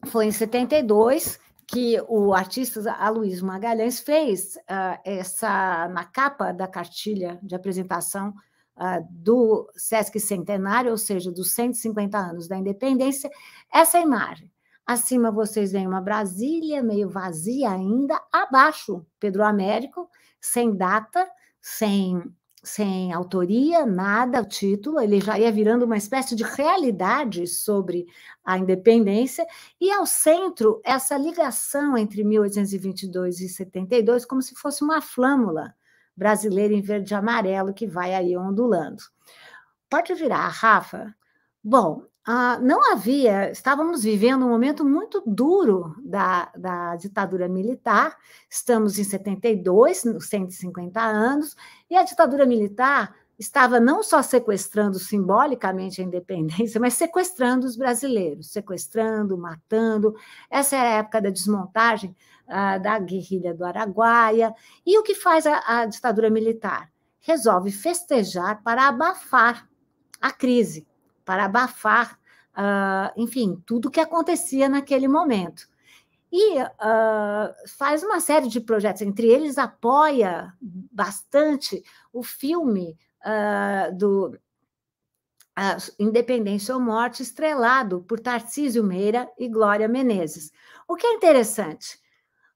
foi em 72 que o artista Aloysio Magalhães fez uh, essa na capa da cartilha de apresentação uh, do Sesc Centenário, ou seja, dos 150 anos da independência, essa imagem. Acima vocês veem uma Brasília meio vazia ainda, abaixo Pedro Américo, sem data, sem, sem autoria, nada, o título, ele já ia virando uma espécie de realidade sobre a independência, e ao centro essa ligação entre 1822 e 72, como se fosse uma flâmula brasileira em verde e amarelo que vai aí ondulando. Pode virar, Rafa. Bom, ah, não havia, estávamos vivendo um momento muito duro da, da ditadura militar, estamos em 72, 150 anos, e a ditadura militar estava não só sequestrando simbolicamente a independência, mas sequestrando os brasileiros, sequestrando, matando. Essa é a época da desmontagem ah, da guerrilha do Araguaia. E o que faz a, a ditadura militar? Resolve festejar para abafar a crise para abafar, uh, enfim, tudo o que acontecia naquele momento. E uh, faz uma série de projetos, entre eles apoia bastante o filme uh, do Independência ou Morte, estrelado por Tarcísio Meira e Glória Menezes. O que é interessante,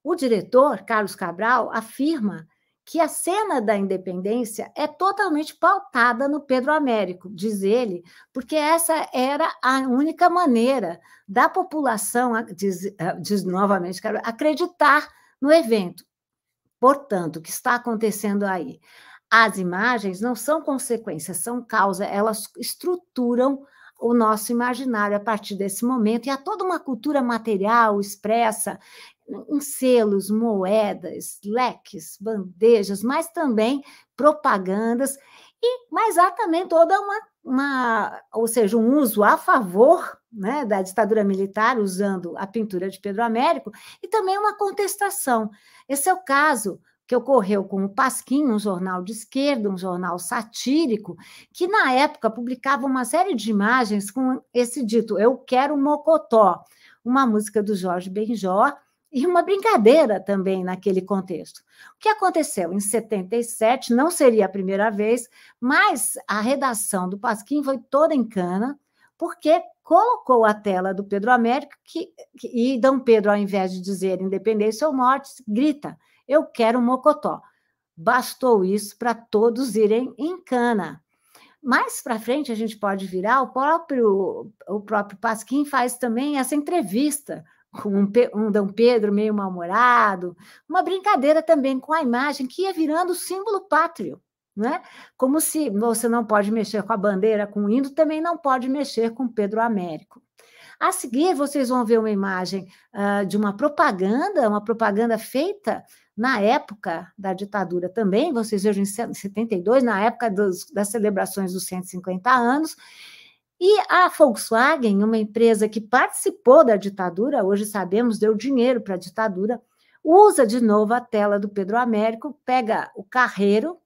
o diretor, Carlos Cabral, afirma que a cena da independência é totalmente pautada no Pedro Américo, diz ele, porque essa era a única maneira da população, diz, diz novamente, acreditar no evento. Portanto, o que está acontecendo aí? As imagens não são consequências, são causa, elas estruturam o nosso imaginário a partir desse momento, e há toda uma cultura material expressa em selos, moedas, leques, bandejas, mas também propagandas e mas há também toda uma, uma ou seja, um uso a favor né, da ditadura militar usando a pintura de Pedro Américo e também uma contestação. Esse é o caso que ocorreu com o Pasquim, um jornal de esquerda, um jornal satírico, que na época publicava uma série de imagens com esse dito: Eu quero Mocotó, uma música do Jorge Benjó, e uma brincadeira também naquele contexto. O que aconteceu? Em 77, não seria a primeira vez, mas a redação do Pasquim foi toda em cana, porque colocou a tela do Pedro Américo que, que, e Dom Pedro, ao invés de dizer independência ou morte, grita: Eu quero um mocotó. Bastou isso para todos irem em cana. Mais para frente a gente pode virar, o próprio, o próprio Pasquim faz também essa entrevista com um, um Dom Pedro meio mal-humorado, uma brincadeira também com a imagem que ia virando símbolo pátrio. Né? Como se você não pode mexer com a bandeira com o hino, também não pode mexer com Pedro Américo. A seguir, vocês vão ver uma imagem uh, de uma propaganda, uma propaganda feita na época da ditadura também, vocês vejam em 72, na época dos, das celebrações dos 150 anos, e a Volkswagen, uma empresa que participou da ditadura, hoje sabemos, deu dinheiro para a ditadura, usa de novo a tela do Pedro Américo, pega o carreiro,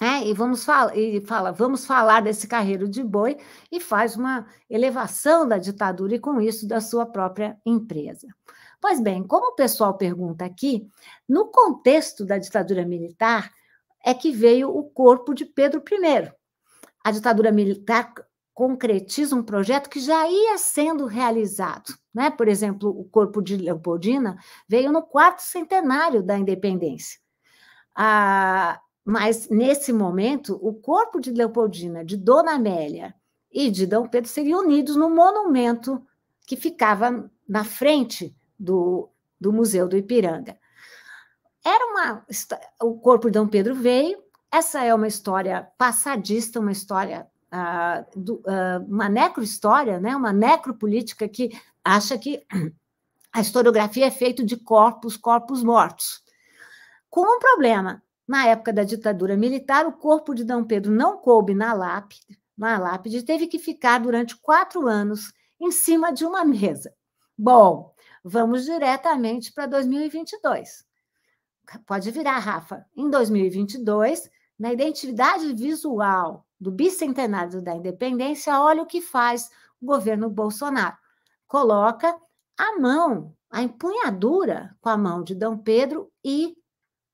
é, e, vamos e fala, vamos falar desse carreiro de boi e faz uma elevação da ditadura e, com isso, da sua própria empresa. Pois bem, como o pessoal pergunta aqui, no contexto da ditadura militar é que veio o corpo de Pedro I. A ditadura militar concretiza um projeto que já ia sendo realizado. Né? Por exemplo, o corpo de Leopoldina veio no quarto centenário da independência. Ah, mas, nesse momento, o corpo de Leopoldina, de Dona Amélia e de Dom Pedro seriam unidos no monumento que ficava na frente do, do Museu do Ipiranga. Era uma, o corpo de Dom Pedro veio, essa é uma história passadista, uma história do, uh, uma necrohistória, né? uma necropolítica que acha que a historiografia é feita de corpos, corpos mortos. Com um problema. Na época da ditadura militar, o corpo de D. Pedro não coube na lápide, na lápide teve que ficar durante quatro anos em cima de uma mesa. Bom, vamos diretamente para 2022. Pode virar, Rafa. Em 2022, na identidade visual do bicentenário da independência, olha o que faz o governo Bolsonaro. Coloca a mão, a empunhadura com a mão de Dom Pedro e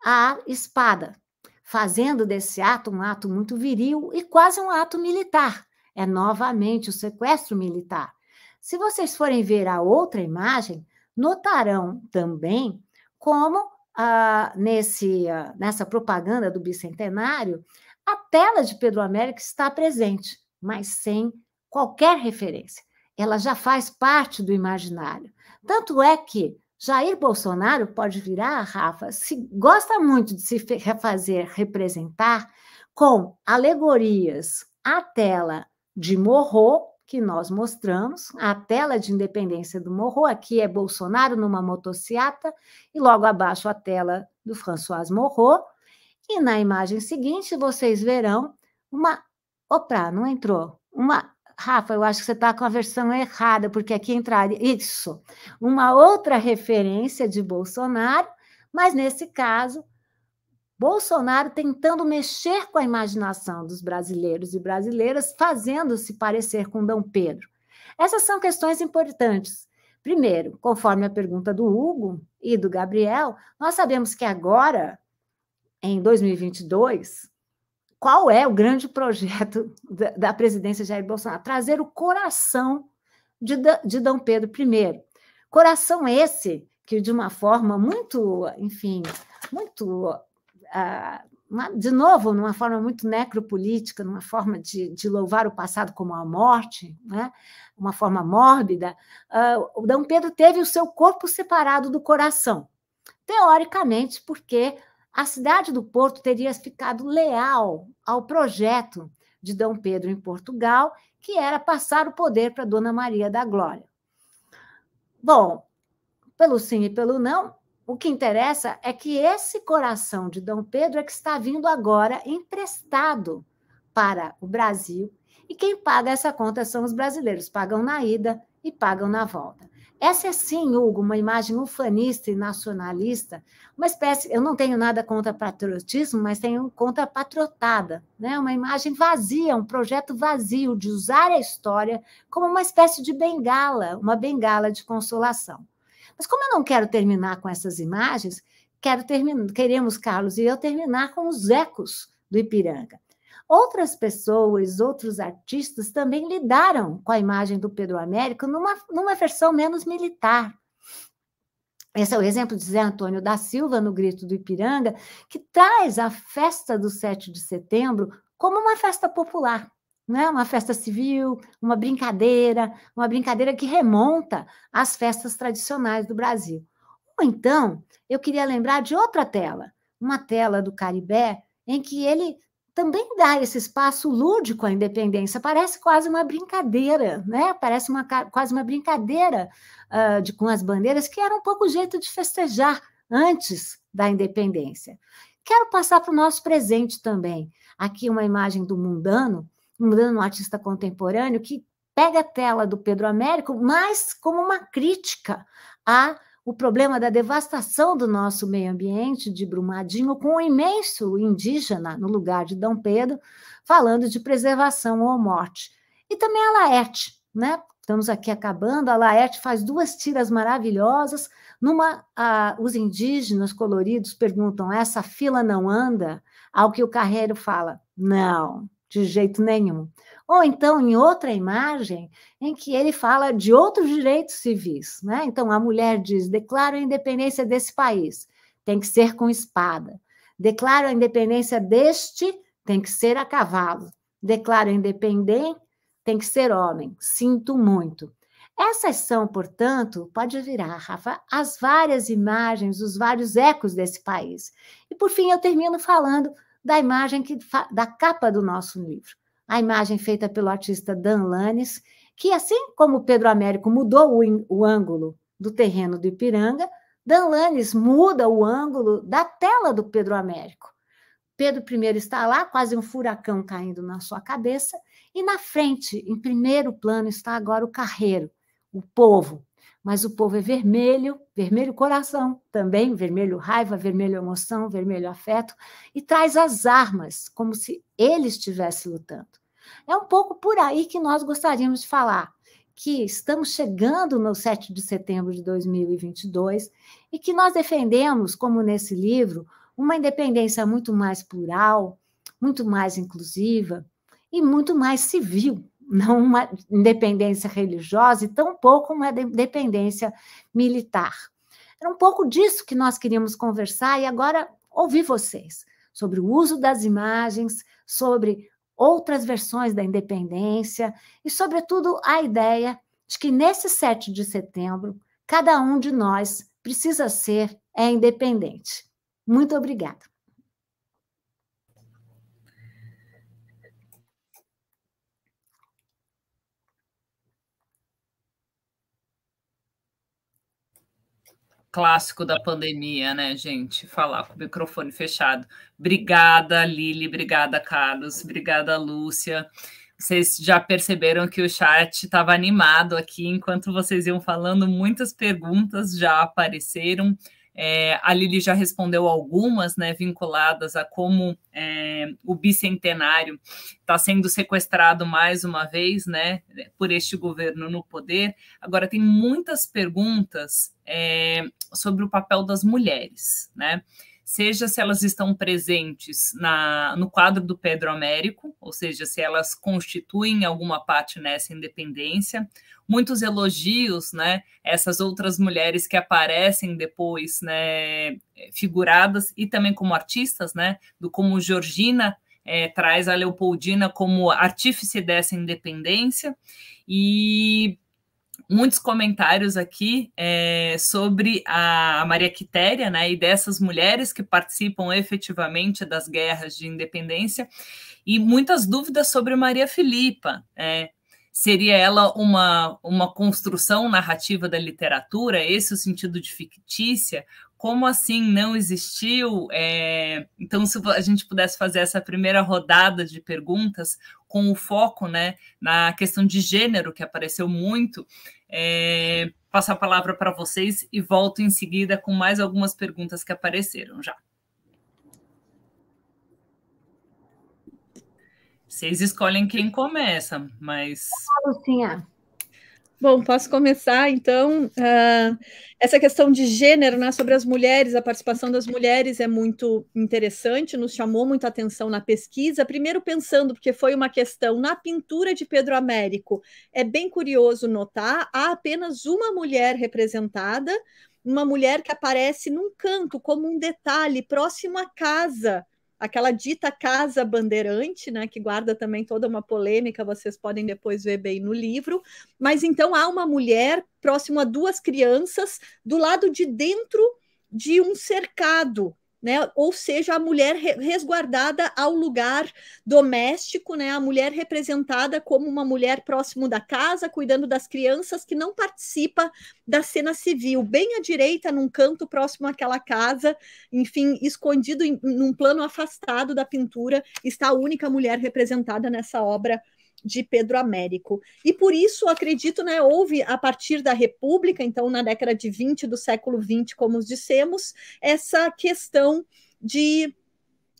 a espada, fazendo desse ato um ato muito viril e quase um ato militar. É novamente o sequestro militar. Se vocês forem ver a outra imagem, notarão também como ah, nesse, ah, nessa propaganda do bicentenário a tela de Pedro Américo está presente, mas sem qualquer referência. Ela já faz parte do imaginário. Tanto é que Jair Bolsonaro pode virar, a Rafa, se gosta muito de se refazer representar com alegorias a tela de Morro, que nós mostramos, a tela de independência do Morro, aqui é Bolsonaro numa motociata, e logo abaixo a tela do François Morro, e na imagem seguinte, vocês verão uma. Opa, não entrou. Uma. Rafa, eu acho que você está com a versão errada, porque aqui entraria. Isso. Uma outra referência de Bolsonaro, mas nesse caso, Bolsonaro tentando mexer com a imaginação dos brasileiros e brasileiras, fazendo-se parecer com Dom Pedro. Essas são questões importantes. Primeiro, conforme a pergunta do Hugo e do Gabriel, nós sabemos que agora em 2022, qual é o grande projeto da, presidência presidência Jair Bolsonaro? Trazer o coração de, de Dom Pedro I. Coração esse que, de uma forma muito, enfim, muito. Uh, de novo, numa forma muito necropolítica, numa forma de, de, louvar o passado como a morte, né? uma forma mórbida, uh, o Dom Pedro teve o seu corpo separado do coração. Teoricamente, porque a cidade do Porto teria ficado leal ao projeto de Dom Pedro em Portugal, que era passar o poder para Dona Maria da Glória. Bom, pelo sim e pelo não, o que interessa é que esse coração de Dom Pedro é que está vindo agora emprestado para o Brasil, e quem paga essa conta são os brasileiros, pagam na ida e pagam na volta. Essa é sim, Hugo, uma imagem ufanista e nacionalista, uma espécie, eu não tenho nada contra patriotismo, mas tenho contra patriotada, né? uma imagem vazia, um projeto vazio de usar a história como uma espécie de bengala, uma bengala de consolação. Mas como eu não quero terminar com essas imagens, quero terminar, queremos, Carlos e eu, terminar com os ecos do Ipiranga. Outras pessoas, outros artistas também lidaram com a imagem do Pedro Américo numa, numa versão menos militar. Esse é o exemplo de Zé Antônio da Silva no Grito do Ipiranga, que traz a festa do 7 de setembro como uma festa popular, né? uma festa civil, uma brincadeira, uma brincadeira que remonta às festas tradicionais do Brasil. Ou então, eu queria lembrar de outra tela, uma tela do Caribé, em que ele também dá esse espaço lúdico à independência. Parece quase uma brincadeira, né? Parece uma, quase uma brincadeira uh, de, com as bandeiras, que era um pouco o jeito de festejar antes da independência. Quero passar para o nosso presente também. Aqui uma imagem do Mundano, Mundano, um artista contemporâneo, que pega a tela do Pedro Américo, mas como uma crítica à o problema da devastação do nosso meio ambiente de Brumadinho com o um imenso indígena no lugar de Dom Pedro, falando de preservação ou morte. E também a Laerte, né? Estamos aqui acabando. A Laerte faz duas tiras maravilhosas. Numa, os indígenas coloridos perguntam: essa fila não anda? Ao que o carreiro fala: não, de jeito nenhum. Ou então, em outra imagem, em que ele fala de outros direitos civis. Né? Então, a mulher diz: declaro a independência desse país, tem que ser com espada. Declaro a independência deste, tem que ser a cavalo. Declaro independente, tem que ser homem. Sinto muito. Essas são, portanto, pode virar, Rafa, as várias imagens, os vários ecos desse país. E por fim, eu termino falando da imagem que, da capa do nosso livro a imagem feita pelo artista Dan Lannes, que, assim como Pedro Américo mudou o, o ângulo do terreno do Ipiranga, Dan Lannes muda o ângulo da tela do Pedro Américo. Pedro I está lá, quase um furacão caindo na sua cabeça, e na frente, em primeiro plano, está agora o carreiro, o povo. Mas o povo é vermelho, vermelho coração também, vermelho raiva, vermelho emoção, vermelho afeto, e traz as armas, como se ele estivesse lutando. É um pouco por aí que nós gostaríamos de falar, que estamos chegando no 7 de setembro de 2022 e que nós defendemos, como nesse livro, uma independência muito mais plural, muito mais inclusiva e muito mais civil, não uma independência religiosa e tampouco uma independência militar. Era um pouco disso que nós queríamos conversar e agora ouvir vocês sobre o uso das imagens, sobre outras versões da independência e, sobretudo, a ideia de que nesse 7 de setembro, cada um de nós precisa ser é independente. Muito obrigada. clássico da pandemia, né, gente? Falar com o microfone fechado. Obrigada, Lili, obrigada, Carlos, obrigada, Lúcia. Vocês já perceberam que o chat estava animado aqui, enquanto vocês iam falando, muitas perguntas já apareceram. É, a Lili já respondeu algumas, né, vinculadas a como é, o bicentenário está sendo sequestrado mais uma vez, né, por este governo no poder. Agora tem muitas perguntas é, sobre o papel das mulheres, né? seja se elas estão presentes na, no quadro do Pedro Américo, ou seja, se elas constituem alguma parte nessa independência. Muitos elogios, né? Essas outras mulheres que aparecem depois, né? Figuradas e também como artistas, né? Do como Georgina é, traz a Leopoldina como artífice dessa independência e muitos comentários aqui é, sobre a Maria Quitéria, né, e dessas mulheres que participam efetivamente das guerras de independência, e muitas dúvidas sobre Maria Filipa. É, seria ela uma, uma construção narrativa da literatura? Esse o sentido de fictícia? Como assim não existiu? É, então, se a gente pudesse fazer essa primeira rodada de perguntas, com o foco né, na questão de gênero, que apareceu muito. É, passo a palavra para vocês e volto em seguida com mais algumas perguntas que apareceram já. Vocês escolhem quem começa, mas. Lucinha. Bom, posso começar então. Uh, essa questão de gênero, né, sobre as mulheres, a participação das mulheres é muito interessante, nos chamou muita atenção na pesquisa. Primeiro, pensando, porque foi uma questão na pintura de Pedro Américo, é bem curioso notar: há apenas uma mulher representada, uma mulher que aparece num canto como um detalhe próximo à casa aquela dita Casa Bandeirante, né, que guarda também toda uma polêmica, vocês podem depois ver bem no livro. Mas então há uma mulher próximo a duas crianças do lado de dentro de um cercado né? Ou seja, a mulher resguardada ao lugar doméstico, né? A mulher representada como uma mulher próximo da casa, cuidando das crianças, que não participa da cena civil, bem à direita, num canto próximo àquela casa, enfim, escondido em, num plano afastado da pintura, está a única mulher representada nessa obra de Pedro Américo. E por isso, acredito, né, houve a partir da República, então na década de 20 do século 20, como dissemos, essa questão de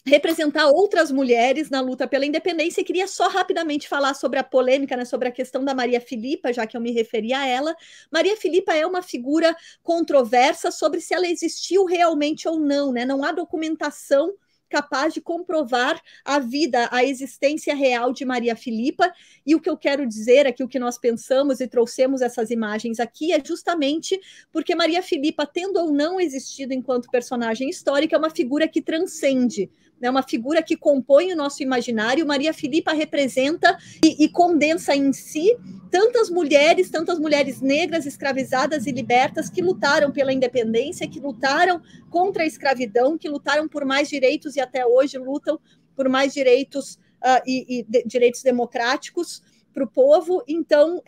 representar outras mulheres na luta pela independência e queria só rapidamente falar sobre a polêmica, né, sobre a questão da Maria Filipa, já que eu me referi a ela. Maria Filipa é uma figura controversa sobre se ela existiu realmente ou não, né? Não há documentação capaz de comprovar a vida, a existência real de Maria Filipa. E o que eu quero dizer aqui, é o que nós pensamos e trouxemos essas imagens aqui, é justamente porque Maria Filipa, tendo ou não existido enquanto personagem histórica, é uma figura que transcende né, uma figura que compõe o nosso imaginário. Maria Filipa representa e, e condensa em si tantas mulheres, tantas mulheres negras, escravizadas e libertas que lutaram pela independência, que lutaram contra a escravidão, que lutaram por mais direitos e até hoje lutam por mais direitos uh, e, e de, direitos democráticos para o povo. Então,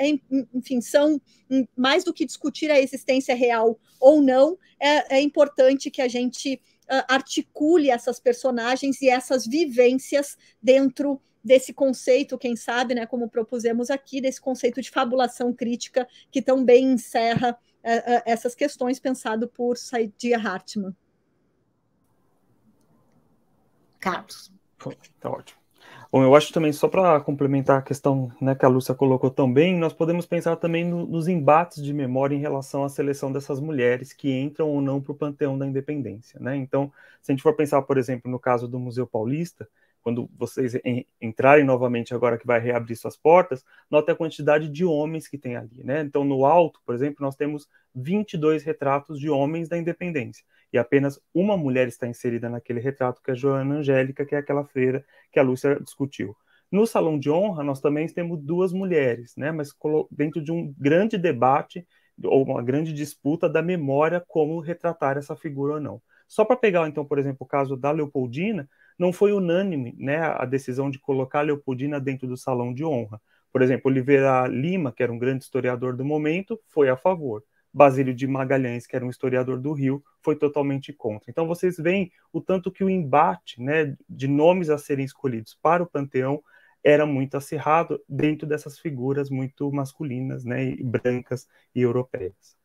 enfim, são hum, mais do que discutir a existência real ou não, é, é importante que a gente ah, articule essas personagens e essas vivências dentro desse conceito, quem sabe, né, como propusemos aqui, desse conceito de fabulação crítica que também encerra uh, uh, essas questões pensado por Saidia Hartmann. Carlos. Tá ótimo. Bom, eu acho também, só para complementar a questão né, que a Lúcia colocou também, nós podemos pensar também no, nos embates de memória em relação à seleção dessas mulheres que entram ou não para o panteão da independência. Né? Então, se a gente for pensar, por exemplo, no caso do Museu Paulista, quando vocês entrarem novamente agora que vai reabrir suas portas, note a quantidade de homens que tem ali, né? Então, no alto, por exemplo, nós temos 22 retratos de homens da independência e apenas uma mulher está inserida naquele retrato, que é a Joana Angélica, que é aquela freira que a Lúcia discutiu. No Salão de Honra, nós também temos duas mulheres, né, mas dentro de um grande debate ou uma grande disputa da memória como retratar essa figura ou não. Só para pegar, então, por exemplo, o caso da Leopoldina, não foi unânime né, a decisão de colocar a Leopoldina dentro do Salão de Honra. Por exemplo, Oliveira Lima, que era um grande historiador do momento, foi a favor. Basílio de Magalhães, que era um historiador do Rio, foi totalmente contra. Então vocês veem o tanto que o embate né, de nomes a serem escolhidos para o panteão era muito acirrado dentro dessas figuras muito masculinas, né, e brancas e europeias.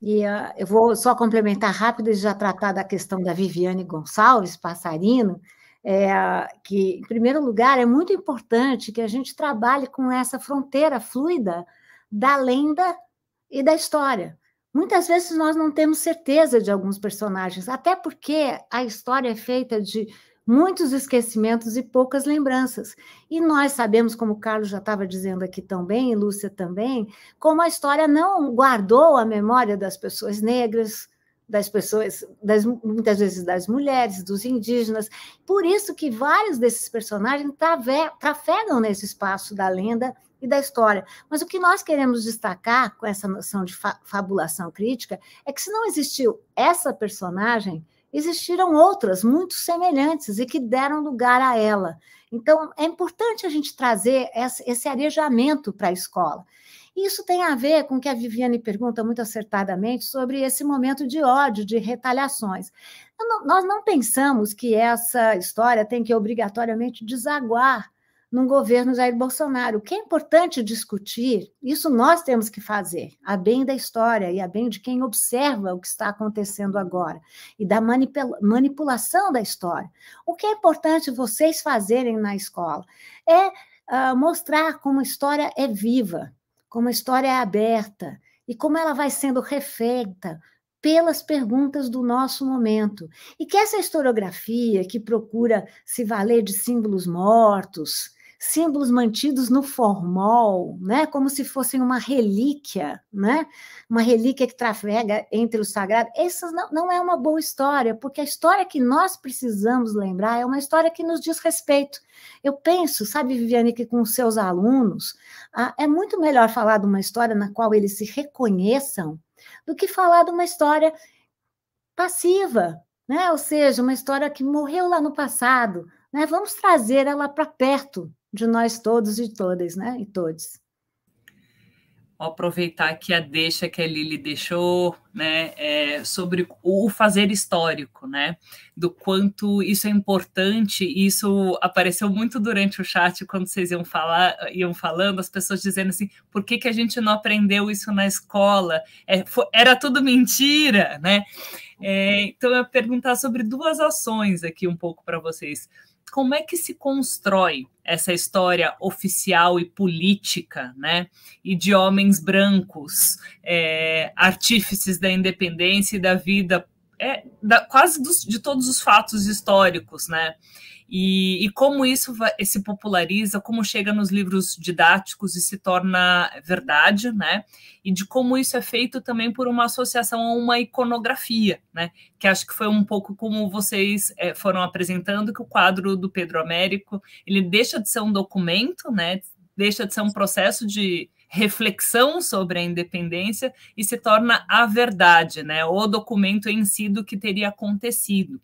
E uh, eu vou só complementar rápido e já tratar da questão da Viviane Gonçalves Passarino, é, que, em primeiro lugar, é muito importante que a gente trabalhe com essa fronteira fluida da lenda e da história. Muitas vezes nós não temos certeza de alguns personagens, até porque a história é feita de muitos esquecimentos e poucas lembranças. E nós sabemos, como o Carlos já estava dizendo aqui também, e Lúcia também, como a história não guardou a memória das pessoas negras, das pessoas, das, muitas vezes das mulheres, dos indígenas. Por isso que vários desses personagens trafegam nesse espaço da lenda e da história. Mas o que nós queremos destacar com essa noção de fa fabulação crítica é que se não existiu essa personagem, existiram outras muito semelhantes e que deram lugar a ela. Então, é importante a gente trazer esse arejamento para a escola. Isso tem a ver com o que a Viviane pergunta muito acertadamente sobre esse momento de ódio, de retaliações. nós não pensamos que essa história tem que obrigatoriamente desaguar num governo Jair Bolsonaro. O que é importante discutir, isso nós temos que fazer, a bem da história e a bem de quem observa o que está acontecendo agora e da manipulação da história. O que é importante vocês fazerem na escola é uh, mostrar como a história é viva, como a história é aberta e como ela vai sendo refeita pelas perguntas do nosso momento. E que essa historiografia que procura se valer de símbolos mortos, símbolos mantidos no formol, né, como se fossem uma relíquia, né, uma relíquia que trafega entre o sagrado. Essa não, não é uma boa história, porque a história que nós precisamos lembrar é uma história que nos diz respeito. Eu penso, sabe, Viviane, que com os seus alunos ah, é muito melhor falar de uma história na qual eles se reconheçam do que falar de uma história passiva, né? Ou seja, uma história que morreu lá no passado, né? Vamos trazer ela para perto, de nós todos e todas, né? E todos. Vou aproveitar aqui a deixa que a Lili deixou, né, é, sobre o fazer histórico, né, do quanto isso é importante. Isso apareceu muito durante o chat quando vocês iam falar, iam falando, as pessoas dizendo assim, por que, que a gente não aprendeu isso na escola? É, foi, era tudo mentira, né? É, então eu ia perguntar sobre duas ações aqui um pouco para vocês como é que se constrói essa história oficial e política, né? E de homens brancos, é, artífices da independência e da vida, é, da, quase dos, de todos os fatos históricos, né? E, e, como isso vai, se populariza, como chega nos livros didáticos e se torna verdade, né? E de como isso é feito também por uma associação a uma iconografia, né? Que acho que foi um pouco como vocês é, foram apresentando que o quadro do Pedro Américo ele deixa de ser um documento, né? Deixa de ser um processo de reflexão sobre a independência e se torna a verdade, né? O documento em si do que teria acontecido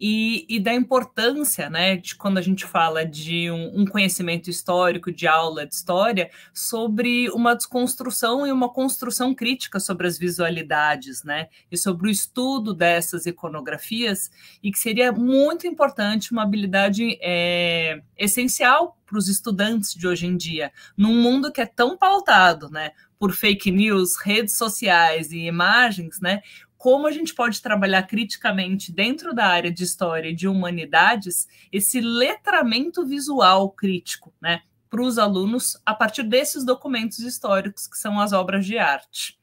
e, e da importância, né, de quando a gente fala de um, um conhecimento histórico, de aula de história, sobre uma desconstrução e uma construção crítica sobre as visualidades, né, e sobre o estudo dessas iconografias, e que seria muito importante, uma habilidade é, essencial para os estudantes de hoje em dia, num mundo que é tão pautado, né, por fake news, redes sociais e imagens, né, como a gente pode trabalhar criticamente dentro da área de história e de humanidades esse letramento visual crítico, né? Para os alunos, a partir desses documentos históricos que são as obras de arte.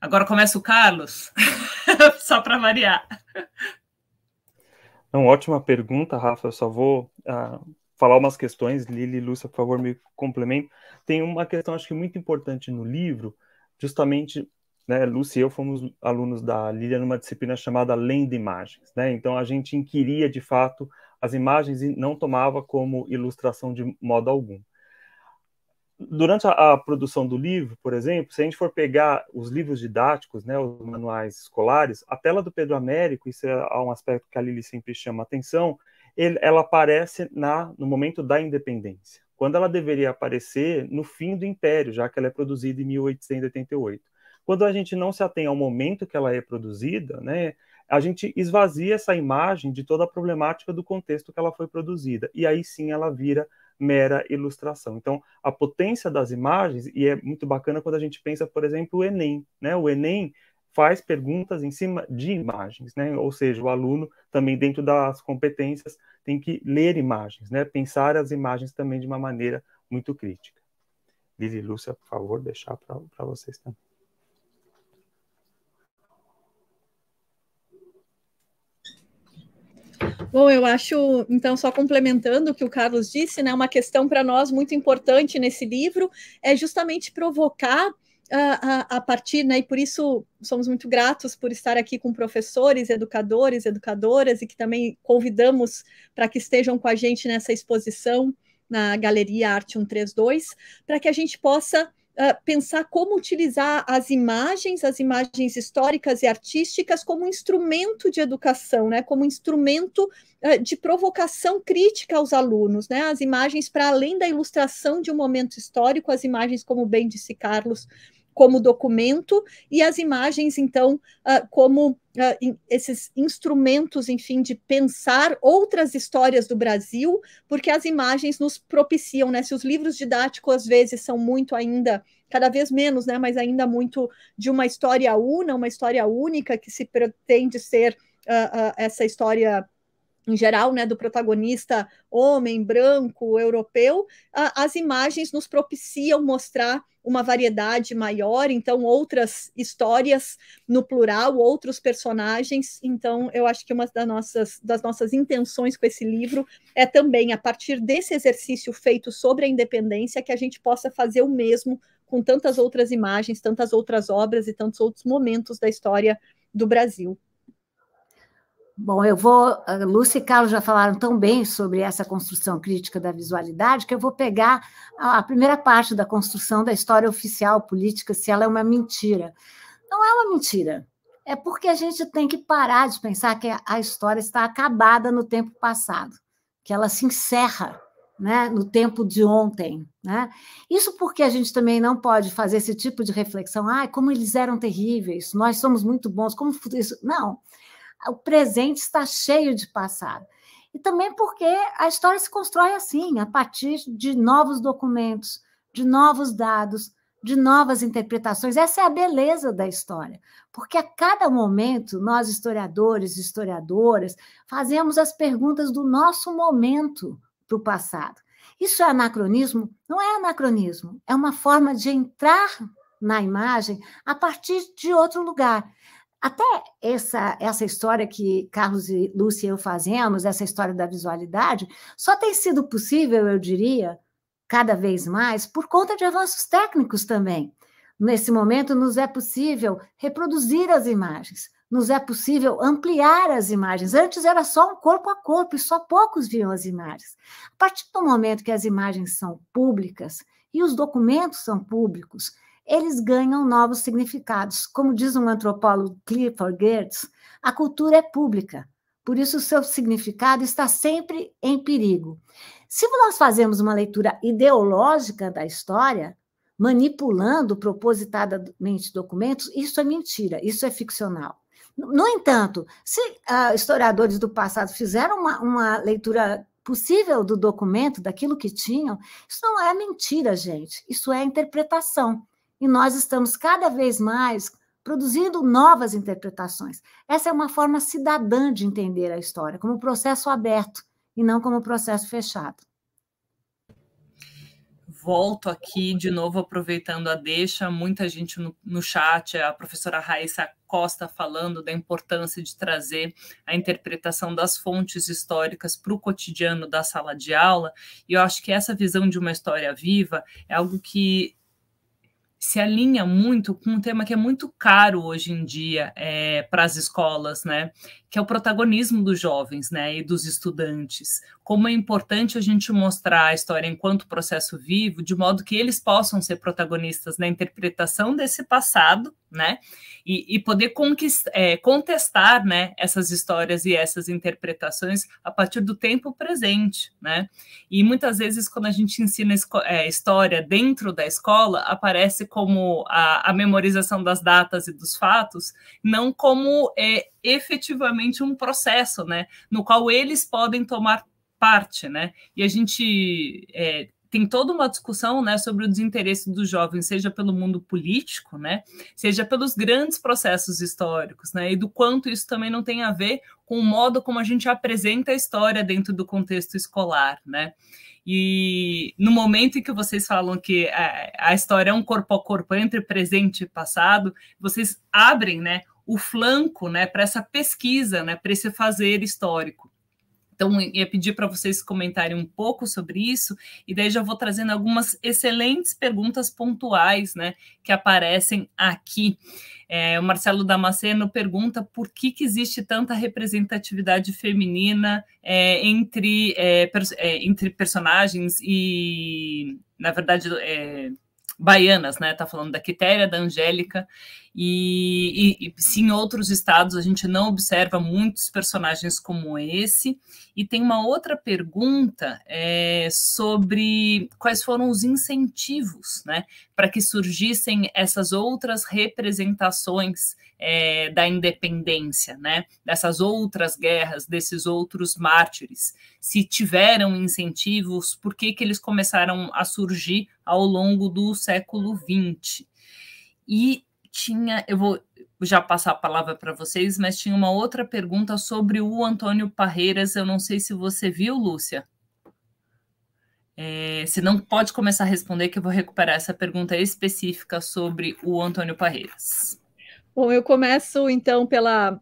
Agora começa o Carlos, só para variar. Não, ótima pergunta, Rafa. Eu só vou uh, falar umas questões. Lili e Lúcia, por favor, me complementem. Tem uma questão, acho que muito importante no livro, justamente, né, Lúcia e eu fomos alunos da Lilia numa disciplina chamada Além de Imagens, né? Então a gente inquiria de fato as imagens e não tomava como ilustração de modo algum. Durante a, a produção do livro, por exemplo, se a gente for pegar os livros didáticos, né, os manuais escolares, a tela do Pedro Américo, isso é um aspecto que a Lili sempre chama atenção, ele, ela aparece na, no momento da independência quando ela deveria aparecer no fim do Império, já que ela é produzida em 1888. Quando a gente não se atém ao momento que ela é produzida, né, a gente esvazia essa imagem de toda a problemática do contexto que ela foi produzida, e aí sim ela vira mera ilustração. Então, a potência das imagens, e é muito bacana quando a gente pensa, por exemplo, o Enem. Né? O Enem faz perguntas em cima de imagens, né? Ou seja, o aluno também dentro das competências tem que ler imagens, né? Pensar as imagens também de uma maneira muito crítica. Lili Lúcia, por favor, deixar para vocês também. Bom, eu acho, então, só complementando o que o Carlos disse, né, uma questão para nós muito importante nesse livro é justamente provocar a, a, partir, né, e por isso somos muito gratos por estar aqui com professores, educadores, educadoras, e que também convidamos para que estejam com a gente nessa exposição na Galeria Arte 132, para que a gente possa uh, pensar como utilizar as imagens, as imagens históricas e artísticas, como instrumento de educação, né, como instrumento uh, de provocação crítica aos alunos. Né, as imagens, para além da ilustração de um momento histórico, as imagens, como bem disse Carlos, como documento e as imagens, então, ah, como ah, esses instrumentos, enfim, de pensar outras histórias do Brasil, porque as imagens nos propiciam, né? Se os livros didáticos às vezes são muito ainda cada vez menos, né, mas ainda muito de uma história una, uma história única que se pretende ser uh, uh, essa história em geral, né, do protagonista homem, branco, europeu, a, as imagens nos propiciam mostrar uma variedade maior, então outras histórias no plural, outros personagens. Então, eu acho que uma das nossas, das nossas intenções com esse livro é também, a partir desse exercício feito sobre a independência, que a gente possa fazer o mesmo com tantas outras imagens, tantas outras obras e tantos outros momentos da história do Brasil. Bom, eu vou. Lúcia e Carlos já falaram tão bem sobre essa construção crítica da visualidade que eu vou pegar a primeira parte da construção da história oficial política, se ela é uma mentira. Não é uma mentira. É porque a gente tem que parar de pensar que a história está acabada no tempo passado, que ela se encerra né, no tempo de ontem. Né? Isso porque a gente também não pode fazer esse tipo de reflexão. Ah, como eles eram terríveis, nós somos muito bons, como isso. Não. Não o presente está cheio de passado. E também porque a história se constrói assim, a partir de novos documentos, de novos dados, de novas interpretações. Essa é a beleza da história, porque a cada momento nós, historiadores e historiadoras, fazemos as perguntas do nosso momento para o passado. Isso é anacronismo? Não é anacronismo, é uma forma de entrar na imagem a partir de outro lugar. Até essa, essa história que Carlos e Lúcia e eu fazemos, essa história da visualidade, só tem sido possível, eu diria, cada vez mais, por conta de avanços técnicos também. Nesse momento, nos é possível reproduzir as imagens, nos é possível ampliar as imagens. Antes era só um corpo a corpo e só poucos viam as imagens. A partir do momento que as imagens são públicas e os documentos são públicos, eles ganham novos significados. Como diz um antropólogo Clifford Geertz, a cultura é pública, por isso o seu significado está sempre em perigo. Se nós fazemos uma leitura ideológica da história, manipulando propositadamente documentos, isso é mentira, isso é ficcional. No entanto, se uh, historiadores do passado fizeram uma, uma leitura possível do documento, daquilo que tinham, isso não é mentira, gente, isso é interpretação. E nós estamos cada vez mais produzindo novas interpretações. Essa é uma forma cidadã de entender a história, como processo aberto e não como processo fechado. Volto aqui de novo, aproveitando a deixa, muita gente no, no chat, a professora Raíssa Costa falando da importância de trazer a interpretação das fontes históricas para o cotidiano da sala de aula, e eu acho que essa visão de uma história viva é algo que se alinha muito com um tema que é muito caro hoje em dia é, para as escolas, né? que é o protagonismo dos jovens né, e dos estudantes. Como é importante a gente mostrar a história enquanto processo vivo, de modo que eles possam ser protagonistas na interpretação desse passado né, e, e poder é, contestar né, essas histórias e essas interpretações a partir do tempo presente. Né? E muitas vezes, quando a gente ensina é, história dentro da escola, aparece como a, a memorização das datas e dos fatos, não como é, efetivamente um processo, né? No qual eles podem tomar parte, né? E a gente é, tem toda uma discussão né, sobre o desinteresse dos jovens, seja pelo mundo político, né, seja pelos grandes processos históricos, né, e do quanto isso também não tem a ver com o modo como a gente apresenta a história dentro do contexto escolar. Né? E no momento em que vocês falam que a, a história é um corpo a corpo entre presente e passado, vocês abrem né, o flanco né, para essa pesquisa, né, para esse fazer histórico. Então, ia pedir para vocês comentarem um pouco sobre isso, e daí já vou trazendo algumas excelentes perguntas pontuais né, que aparecem aqui. É, o Marcelo Damasceno pergunta por que, que existe tanta representatividade feminina é, entre, é, per, é, entre personagens e, na verdade, é, baianas, né? Está falando da Quitéria, da Angélica e, e, e, se em outros estados a gente não observa muitos personagens como esse. E tem uma outra pergunta é, sobre quais foram os incentivos né, para que surgissem essas outras representações é, da independência, né, dessas outras guerras, desses outros mártires. Se tiveram incentivos, por que, que eles começaram a surgir ao longo do século XX? E tinha, eu vou já passar a palavra para vocês, mas tinha uma outra pergunta sobre o Antônio Parreiras. Eu não sei se você viu, Lúcia. É, se não, pode começar a responder, que eu vou recuperar essa pergunta específica sobre o Antônio Parreiras. Bom, eu começo então pela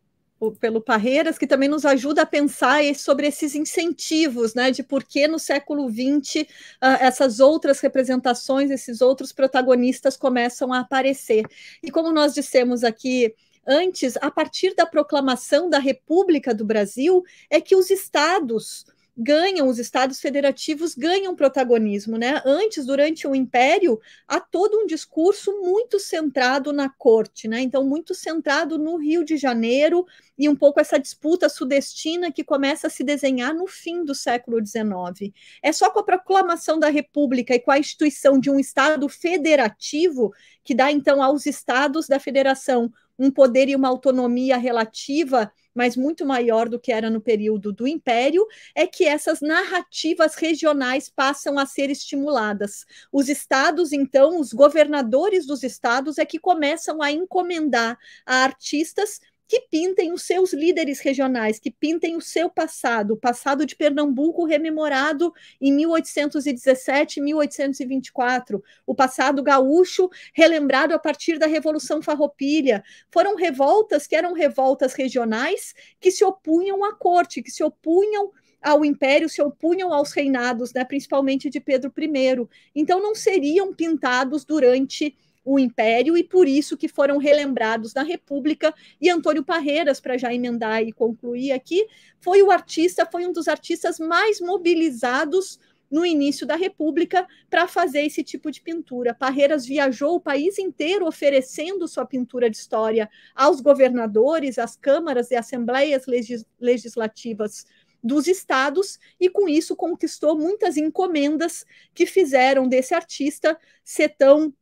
pelo Parreiras, que também nos ajuda a pensar sobre esses incentivos, né, de por que no século XX ah, essas outras representações, esses outros protagonistas começam a aparecer. E como nós dissemos aqui antes, a partir da proclamação da República do Brasil, é que os estados ganham, os estados federativos ganham protagonismo, né? Antes, durante o Império, há todo um discurso muito centrado na corte, né? Então, muito centrado no Rio de Janeiro e um pouco essa disputa sudestina que começa a se desenhar no fim do século XIX. É só com a proclamação da República e com a instituição de um Estado federativo que dá, então, aos estados da federação um poder e uma autonomia relativa mas muito maior do que era no período do Império, é que essas narrativas regionais passam a ser estimuladas. Os estados, então, os governadores dos estados é que começam a encomendar a artistas que pintem os seus líderes regionais, que pintem o seu passado, o passado de Pernambuco rememorado em 1817, 1824, o passado gaúcho relembrado a partir da Revolução Farroupilha. Foram revoltas que eram revoltas regionais que se opunham à corte, que se opunham ao império, se opunham aos reinados, né, principalmente de Pedro I. Então não seriam pintados durante o Império e por isso que foram relembrados na República. E Antônio Parreiras, para já emendar e concluir aqui, foi o artista, foi um dos artistas mais mobilizados no início da República para fazer esse tipo de pintura. Parreiras viajou o país inteiro oferecendo sua pintura de história aos governadores, às câmaras e assembleias legis legislativas dos estados e com isso conquistou muitas encomendas que fizeram desse artista ser tão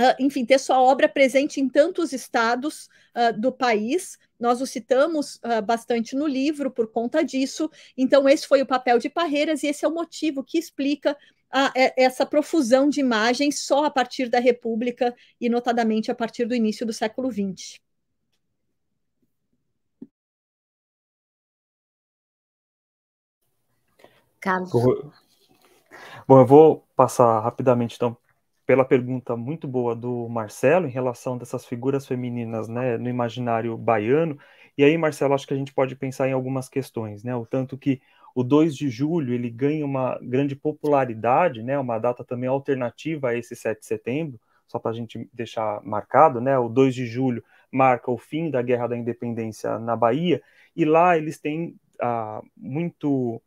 Uh, enfim, ter sua obra presente em tantos estados uh, do país. Nós o citamos uh, bastante no livro por conta disso. Então, esse foi o papel de Parreiras e esse é o motivo que explica é, essa profusão de imagens só a partir da República e, notadamente, a partir do início do século XX. Carlos. Bom, eu vou passar rapidamente então pela pergunta muito boa do Marcelo em relação dessas figuras femininas né, no imaginário baiano. E aí, Marcelo, acho que a gente pode pensar em algumas questões, né? O tanto que o 2 de julho ele ganha uma grande popularidade, né? Uma data também alternativa a esse 7 de setembro, só para a gente deixar marcado, né? O 2 de julho marca o fim da Guerra da Independência na Bahia, e lá eles têm ah, muito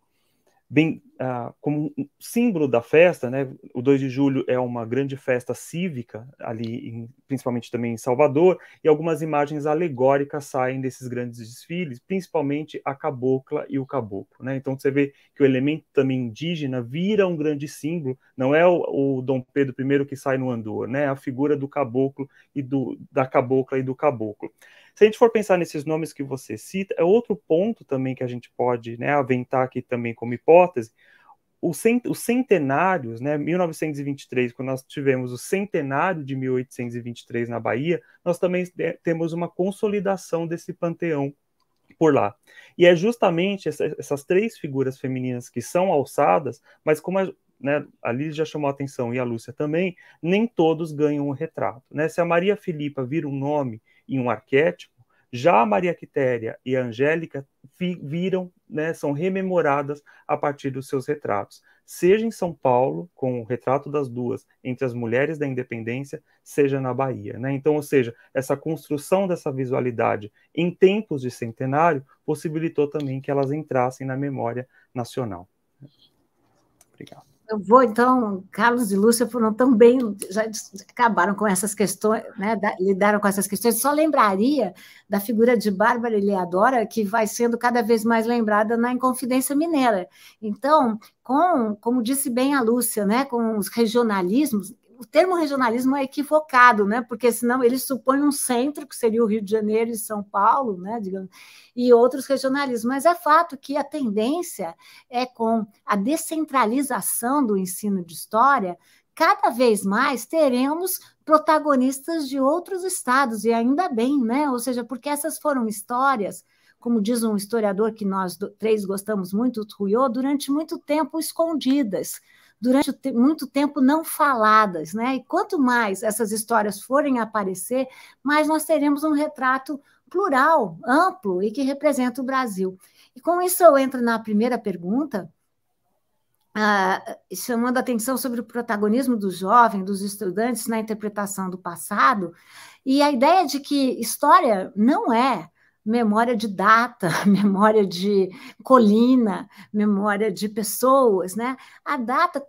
bem ah, como um símbolo da festa, né? O 2 de julho é uma grande festa cívica ali, em, principalmente também em Salvador, e algumas imagens alegóricas saem desses grandes desfiles, principalmente a cabocla e o caboclo, né? Então você vê que o elemento também indígena vira um grande símbolo, não é o, o Dom Pedro I que sai no andor, né? A figura do caboclo e do da cabocla e do caboclo. Se a gente for pensar nesses nomes que você cita, é outro ponto também que a gente pode né, aventar aqui também como hipótese. os centenários, né, 1923, quando nós tivemos o centenário de 1823 na Bahia, nós também temos uma consolidação desse panteão por lá. E é justamente essa, essas três figuras femininas que são alçadas, mas como a, né, a Liz já chamou a atenção e a Lúcia também, nem todos ganham um retrato. Né? Se a Maria Filipa vira um nome em um arquétipo, já a Maria Quitéria e a Angélica viram, né, são rememoradas a partir dos seus retratos, seja em São Paulo, com o retrato das duas entre as mulheres da independência, seja na Bahia. Né? Então, ou seja, essa construção dessa visualidade em tempos de centenário possibilitou também que elas entrassem na memória nacional. Obrigado eu vou, então, Carlos e Lúcia foram tão bem, já acabaram com essas questões, né, da, lidaram com essas questões. Só lembraria da figura de Bárbara Eleadora, que vai sendo cada vez mais lembrada na Inconfidência Mineira. Então, com, como disse bem a Lúcia, né, com os regionalismos, o termo regionalismo é equivocado, né? Porque senão ele supõe um centro, que seria o Rio de Janeiro e São Paulo, né? Digamos, e outros regionalismos. Mas é fato que a tendência é com a descentralização do ensino de história, cada vez mais teremos protagonistas de outros estados, e ainda bem, né? Ou seja, porque essas foram histórias como diz um historiador que nós três gostamos muito, Trujillo, durante muito tempo escondidas durante muito tempo não faladas, né? E quanto mais essas histórias forem aparecer, mais nós teremos um retrato plural, amplo e que representa o Brasil. E com isso eu entro na primeira pergunta, ah, chamando a atenção sobre o protagonismo do jovem, dos estudantes na interpretação do passado, e a ideia de que história não é memória de data, memória de colina, memória de pessoas, né? A data,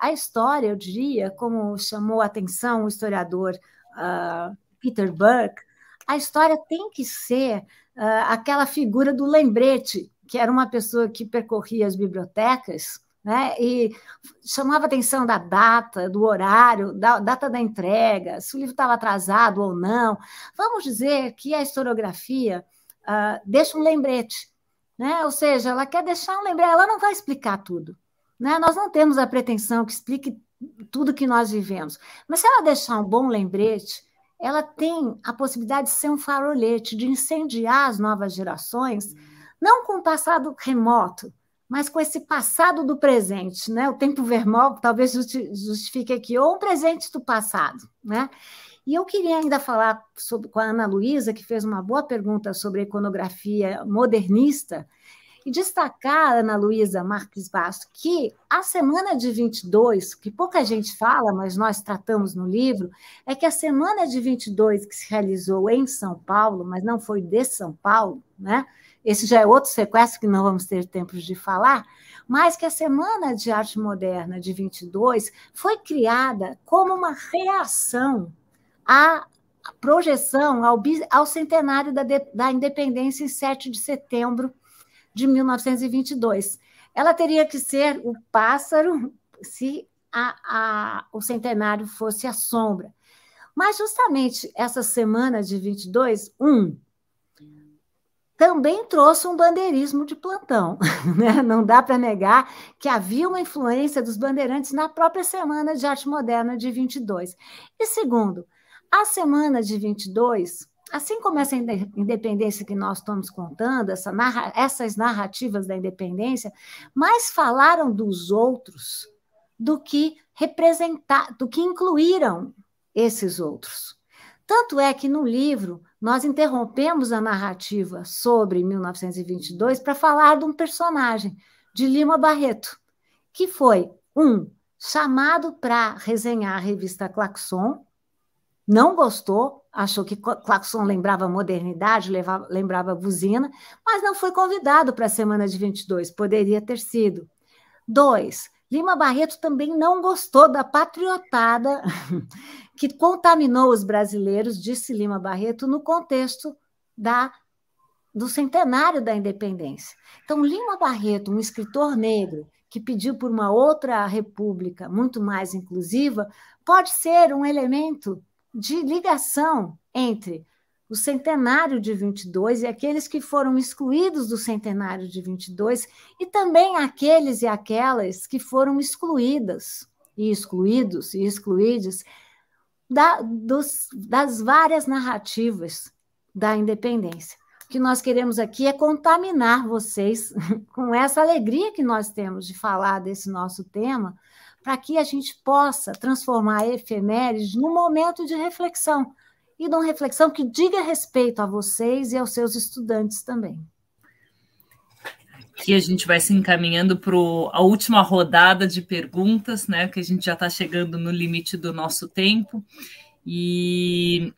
a história, eu diria, como chamou a atenção o historiador uh, Peter Burke, a história tem que ser uh, aquela figura do lembrete, que era uma pessoa que percorria as bibliotecas né? E chamava atenção da data, do horário, da data da entrega, se o livro estava atrasado ou não. Vamos dizer que a historiografia uh, deixa um lembrete, né? Ou seja, ela quer deixar um lembrete, ela não vai explicar tudo, né? Nós não temos a pretensão que explique tudo que nós vivemos, mas se ela deixar um bom lembrete, ela tem a possibilidade de ser um farolete, de incendiar as novas gerações, não com o passado remoto, mas com esse passado do presente, né? O tempo vermelho talvez justifique aqui, ou um presente do passado, né? E eu queria ainda falar sobre, com a Ana Luísa, que fez uma boa pergunta sobre a iconografia modernista, e destacar, Ana Luísa Marques Basto, que a semana de 22, que pouca gente fala, mas nós tratamos no livro, é que a semana de 22 que se realizou em São Paulo, mas não foi de São Paulo, né? Esse já é outro sequestro que não vamos ter tempo de falar, mas que a Semana de Arte Moderna de 22 foi criada como uma reação à projeção ao, ao centenário da, da independência em 7 de setembro de 1922. Ela teria que ser o pássaro se a, a, o centenário fosse a sombra. Mas justamente essa semana de 22, um, também trouxe um bandeirismo de plantão. Né? Não dá para negar que havia uma influência dos bandeirantes na própria Semana de Arte Moderna de 22. E segundo, a Semana de 22, assim como essa independência que nós estamos contando, essa narra essas narrativas da independência, mais falaram dos outros do que representar, do que incluíram esses outros. Tanto é que no livro nós interrompemos a narrativa sobre 1922 para falar de um personagem, de Lima Barreto, que foi um chamado para resenhar a revista Claxon, não gostou, achou que Claxon lembrava modernidade, lembrava buzina, mas não foi convidado para a semana de 22, poderia ter sido. Dois, Lima Barreto também não gostou da patriotada que contaminou os brasileiros, disse Lima Barreto, no contexto da, do centenário da independência. Então, Lima Barreto, um escritor negro que pediu por uma outra república muito mais inclusiva, pode ser um elemento de ligação entre o centenário de 22 e aqueles que foram excluídos do centenário de 22 e também aqueles e aquelas que foram excluídas e excluídos e excluídos da, dos, das várias narrativas da independência. O que nós queremos aqui é contaminar vocês com essa alegria que nós temos de falar desse nosso tema, para que a gente possa transformar a efeméride num momento de reflexão e de uma reflexão que diga respeito a vocês e aos seus estudantes também. Aqui a gente vai se encaminhando para a última rodada de perguntas, né? Que a gente já está chegando no limite do nosso tempo. E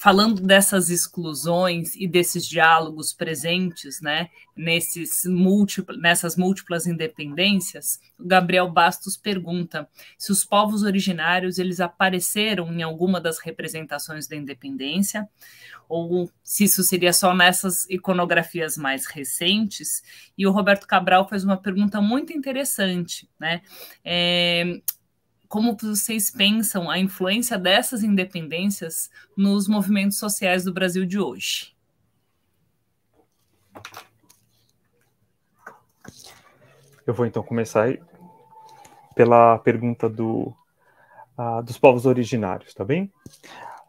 falando dessas exclusões e desses diálogos presentes, né, nesses múltipla, nessas múltiplas independências, o Gabriel Bastos pergunta se os povos originários eles apareceram em alguma das representações da independência, ou se isso seria só nessas iconografias mais recentes. E o Roberto Cabral faz uma pergunta muito interessante, né? É, como vocês pensam a influência dessas independências nos movimentos sociais do Brasil de hoje? Eu vou então começar pela pergunta do, uh, dos povos originários, tá bem?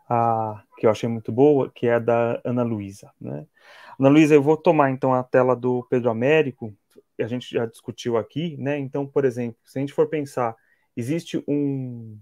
Uh, que eu achei muito boa, que é da Ana Luísa. Né? Ana Luísa, eu vou tomar então a tela do Pedro Américo, a gente já discutiu aqui, né? Então, por exemplo, se a gente for pensar existe um,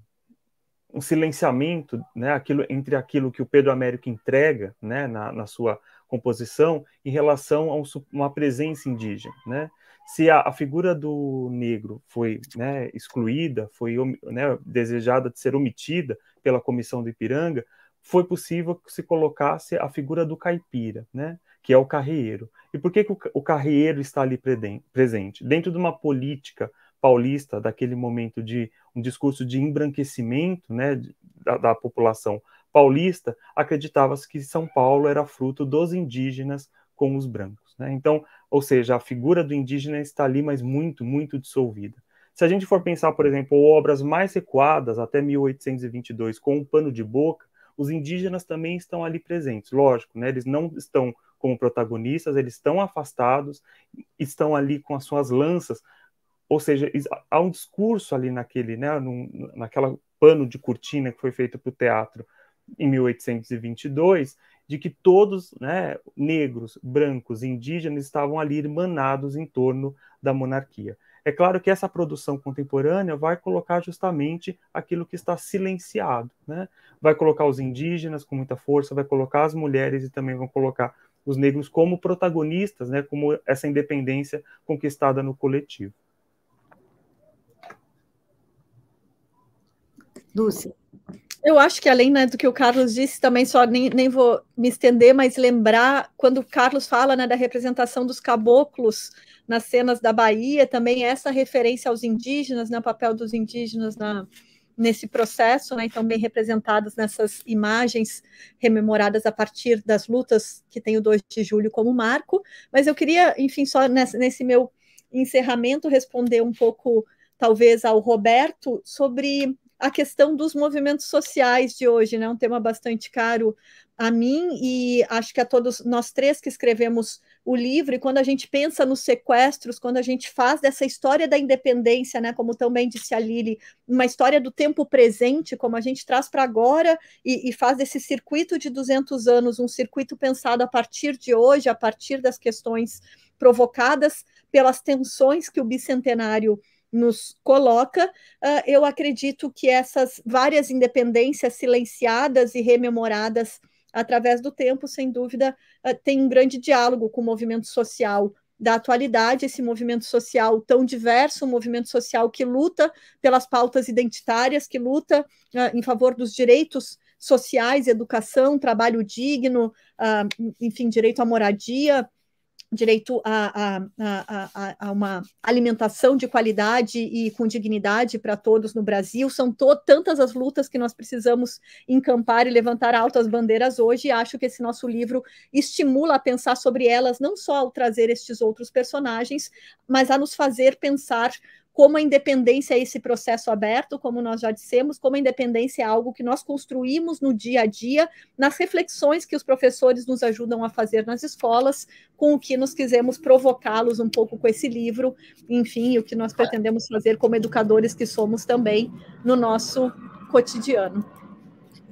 um silenciamento né, aquilo, entre aquilo que o Pedro Américo entrega né, na, na sua composição em relação a um, uma presença indígena. Né? Se a, a, figura do negro foi né, excluída, foi né, desejada de ser omitida pela comissão do Ipiranga, foi possível que se colocasse a figura do caipira, né, que é o carreiro. E por que, que o, o carreiro está ali preden, presente? Dentro de uma política paulista daquele momento de um discurso de embranquecimento né, da, da população paulista, acreditava-se que São Paulo era fruto dos indígenas com os brancos. Né? Então, ou seja, a figura do indígena está ali, mas muito, muito dissolvida. Se a gente for pensar, por exemplo, obras mais recuadas até 1822 com um pano de boca, os indígenas também estão ali presentes, lógico, né? eles não estão como protagonistas, eles estão afastados, estão ali com as suas lanças, ou seja, há um discurso ali naquele, né, num, naquela pano de cortina que foi feito para o teatro em 1822, de que todos, né, negros, brancos, indígenas, estavam ali irmanados em torno da monarquia. É claro que essa produção contemporânea vai colocar justamente aquilo que está silenciado, né? Vai colocar os indígenas com muita força, vai colocar as mulheres e também vão colocar os negros como protagonistas, né? Como essa independência conquistada no coletivo. Lúcia. Eu acho que além né, do que o Carlos disse, também só nem, nem, vou me estender, mas lembrar quando o Carlos fala né, da representação dos caboclos nas cenas da Bahia, também essa referência aos indígenas, né, o papel dos indígenas na, nesse processo, né, então bem representados nessas imagens rememoradas a partir das lutas que tem o 2 de julho como marco. Mas eu queria, enfim, só nesse, nesse meu encerramento responder um pouco, talvez, ao Roberto sobre a questão dos movimentos sociais de hoje, né? Um tema bastante caro a mim e acho que a todos nós três que escrevemos o livro. E quando a gente pensa nos sequestros, quando a gente faz dessa história da independência, né? Como também disse a Lili, uma história do tempo presente, como a gente traz para agora e, e faz desse circuito de 200 anos, um circuito pensado a partir de hoje, a partir das questões provocadas pelas tensões que o bicentenário nos coloca, ah, eu acredito que essas várias independências silenciadas e rememoradas através do tempo, sem dúvida, ah, tem um grande diálogo com o movimento social da atualidade, esse movimento social tão diverso, um movimento social que luta pelas pautas identitárias, que luta ah, em favor dos direitos sociais, educação, trabalho digno, enfim, direito à moradia, direito a, a, a, a, uma alimentação de qualidade e com dignidade para todos no Brasil. São tantas as lutas que nós precisamos encampar e levantar altas bandeiras hoje. E acho que esse nosso livro estimula a pensar sobre elas, não só ao trazer estes outros personagens, mas a nos fazer pensar como a independência é esse processo aberto, como nós já dissemos, como a independência é algo que nós construímos no dia a dia, nas reflexões que os professores nos ajudam a fazer nas escolas, com o que nós quisemos provocá-los um pouco com esse livro, enfim, o que nós pretendemos fazer como educadores que somos também no nosso cotidiano.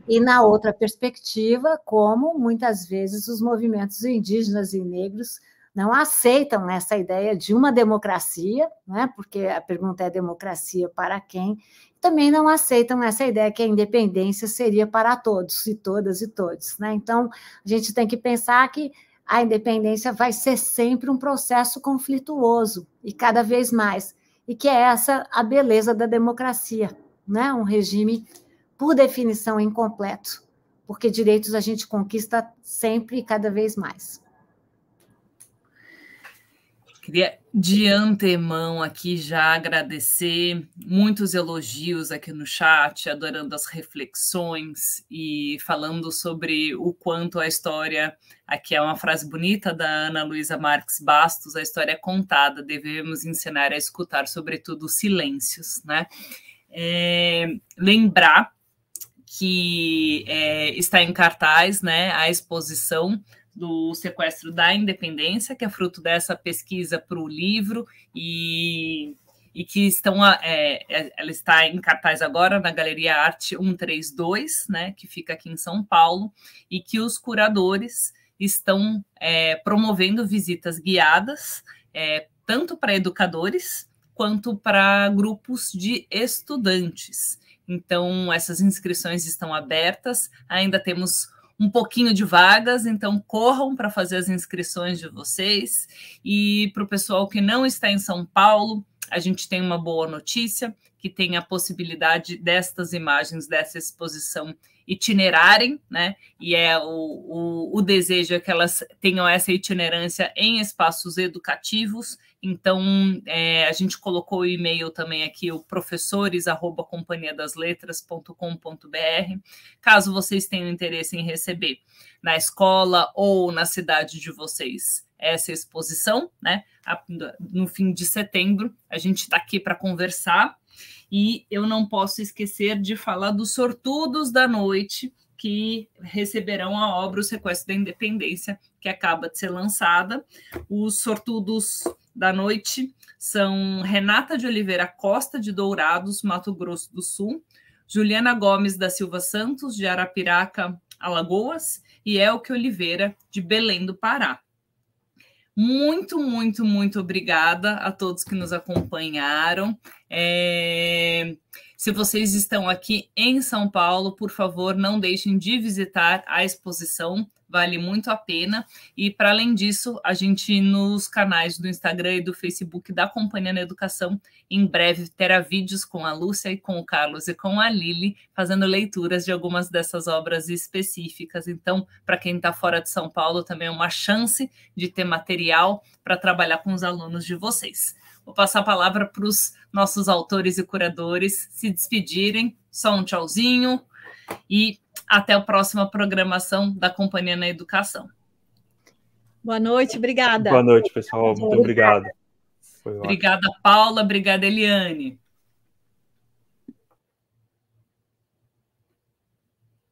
E na outra perspectiva, como muitas vezes os movimentos indígenas e negros não aceitam essa ideia de uma democracia, né, porque a pergunta é democracia para quem, também não aceitam essa ideia que a independência seria para todos e todas e todos. Né? Então, a gente tem que pensar que a independência vai ser sempre um processo conflituoso e cada vez mais, e que é essa a beleza da democracia, né? um regime, por definição, incompleto, porque direitos a gente conquista sempre e cada vez mais. Queria de antemão aqui já agradecer muitos elogios aqui no chat, adorando as reflexões e falando sobre o quanto a história, aqui é uma frase bonita da Ana Luísa Marques Bastos, a história é contada, devemos ensinar a escutar, sobretudo, os silêncios, né? É, lembrar que é, está em cartaz, né, a exposição do sequestro da independência, que é fruto dessa pesquisa para o livro e, e que estão é, é, ela está em cartaz agora na Galeria Arte 132, né, que fica aqui em São Paulo, e que os curadores estão é, promovendo visitas guiadas é, tanto para educadores quanto para grupos de estudantes. Então, essas inscrições estão abertas, ainda temos um pouquinho de vagas, então corram para fazer as inscrições de vocês. E para o pessoal que não está em São Paulo, a gente tem uma boa notícia, que tem a possibilidade destas imagens, dessa exposição itinerarem, né? E é o, o, o desejo é que elas tenham essa itinerância em espaços educativos, então, é, a gente colocou o e-mail também aqui, o professores@companhiadasletras.com.br, caso vocês tenham interesse em receber na escola ou na cidade de vocês essa exposição, né? No fim de setembro, a gente está aqui para conversar. E eu não posso esquecer de falar dos sortudos da noite, que receberão a obra O Sequestro da Independência, que acaba de ser lançada. Os sortudos da noite são Renata de Oliveira Costa de Dourados, Mato Grosso do Sul, Juliana Gomes da Silva Santos, de Arapiraca, Alagoas, e Elke Oliveira, de Belém do Pará. Muito, muito, muito obrigada a todos que nos acompanharam. É... Se vocês estão aqui em São Paulo, por favor, não deixem de visitar a exposição, vale muito a pena. E, para além disso, a gente, nos canais do Instagram e do Facebook da Companhia na Educação, em breve terá vídeos com a Lúcia e com o Carlos e com a Lili, fazendo leituras de algumas dessas obras específicas. Então, para quem está fora de São Paulo, também é uma chance de ter material para trabalhar com os alunos de vocês. Vou passar a palavra para os nossos autores e curadores se despedirem. Só um tchauzinho e até a próxima programação da Companhia na Educação. Boa noite, obrigada. Boa noite, pessoal. Muito obrigado. Obrigada, Paula. Obrigada, Eliane.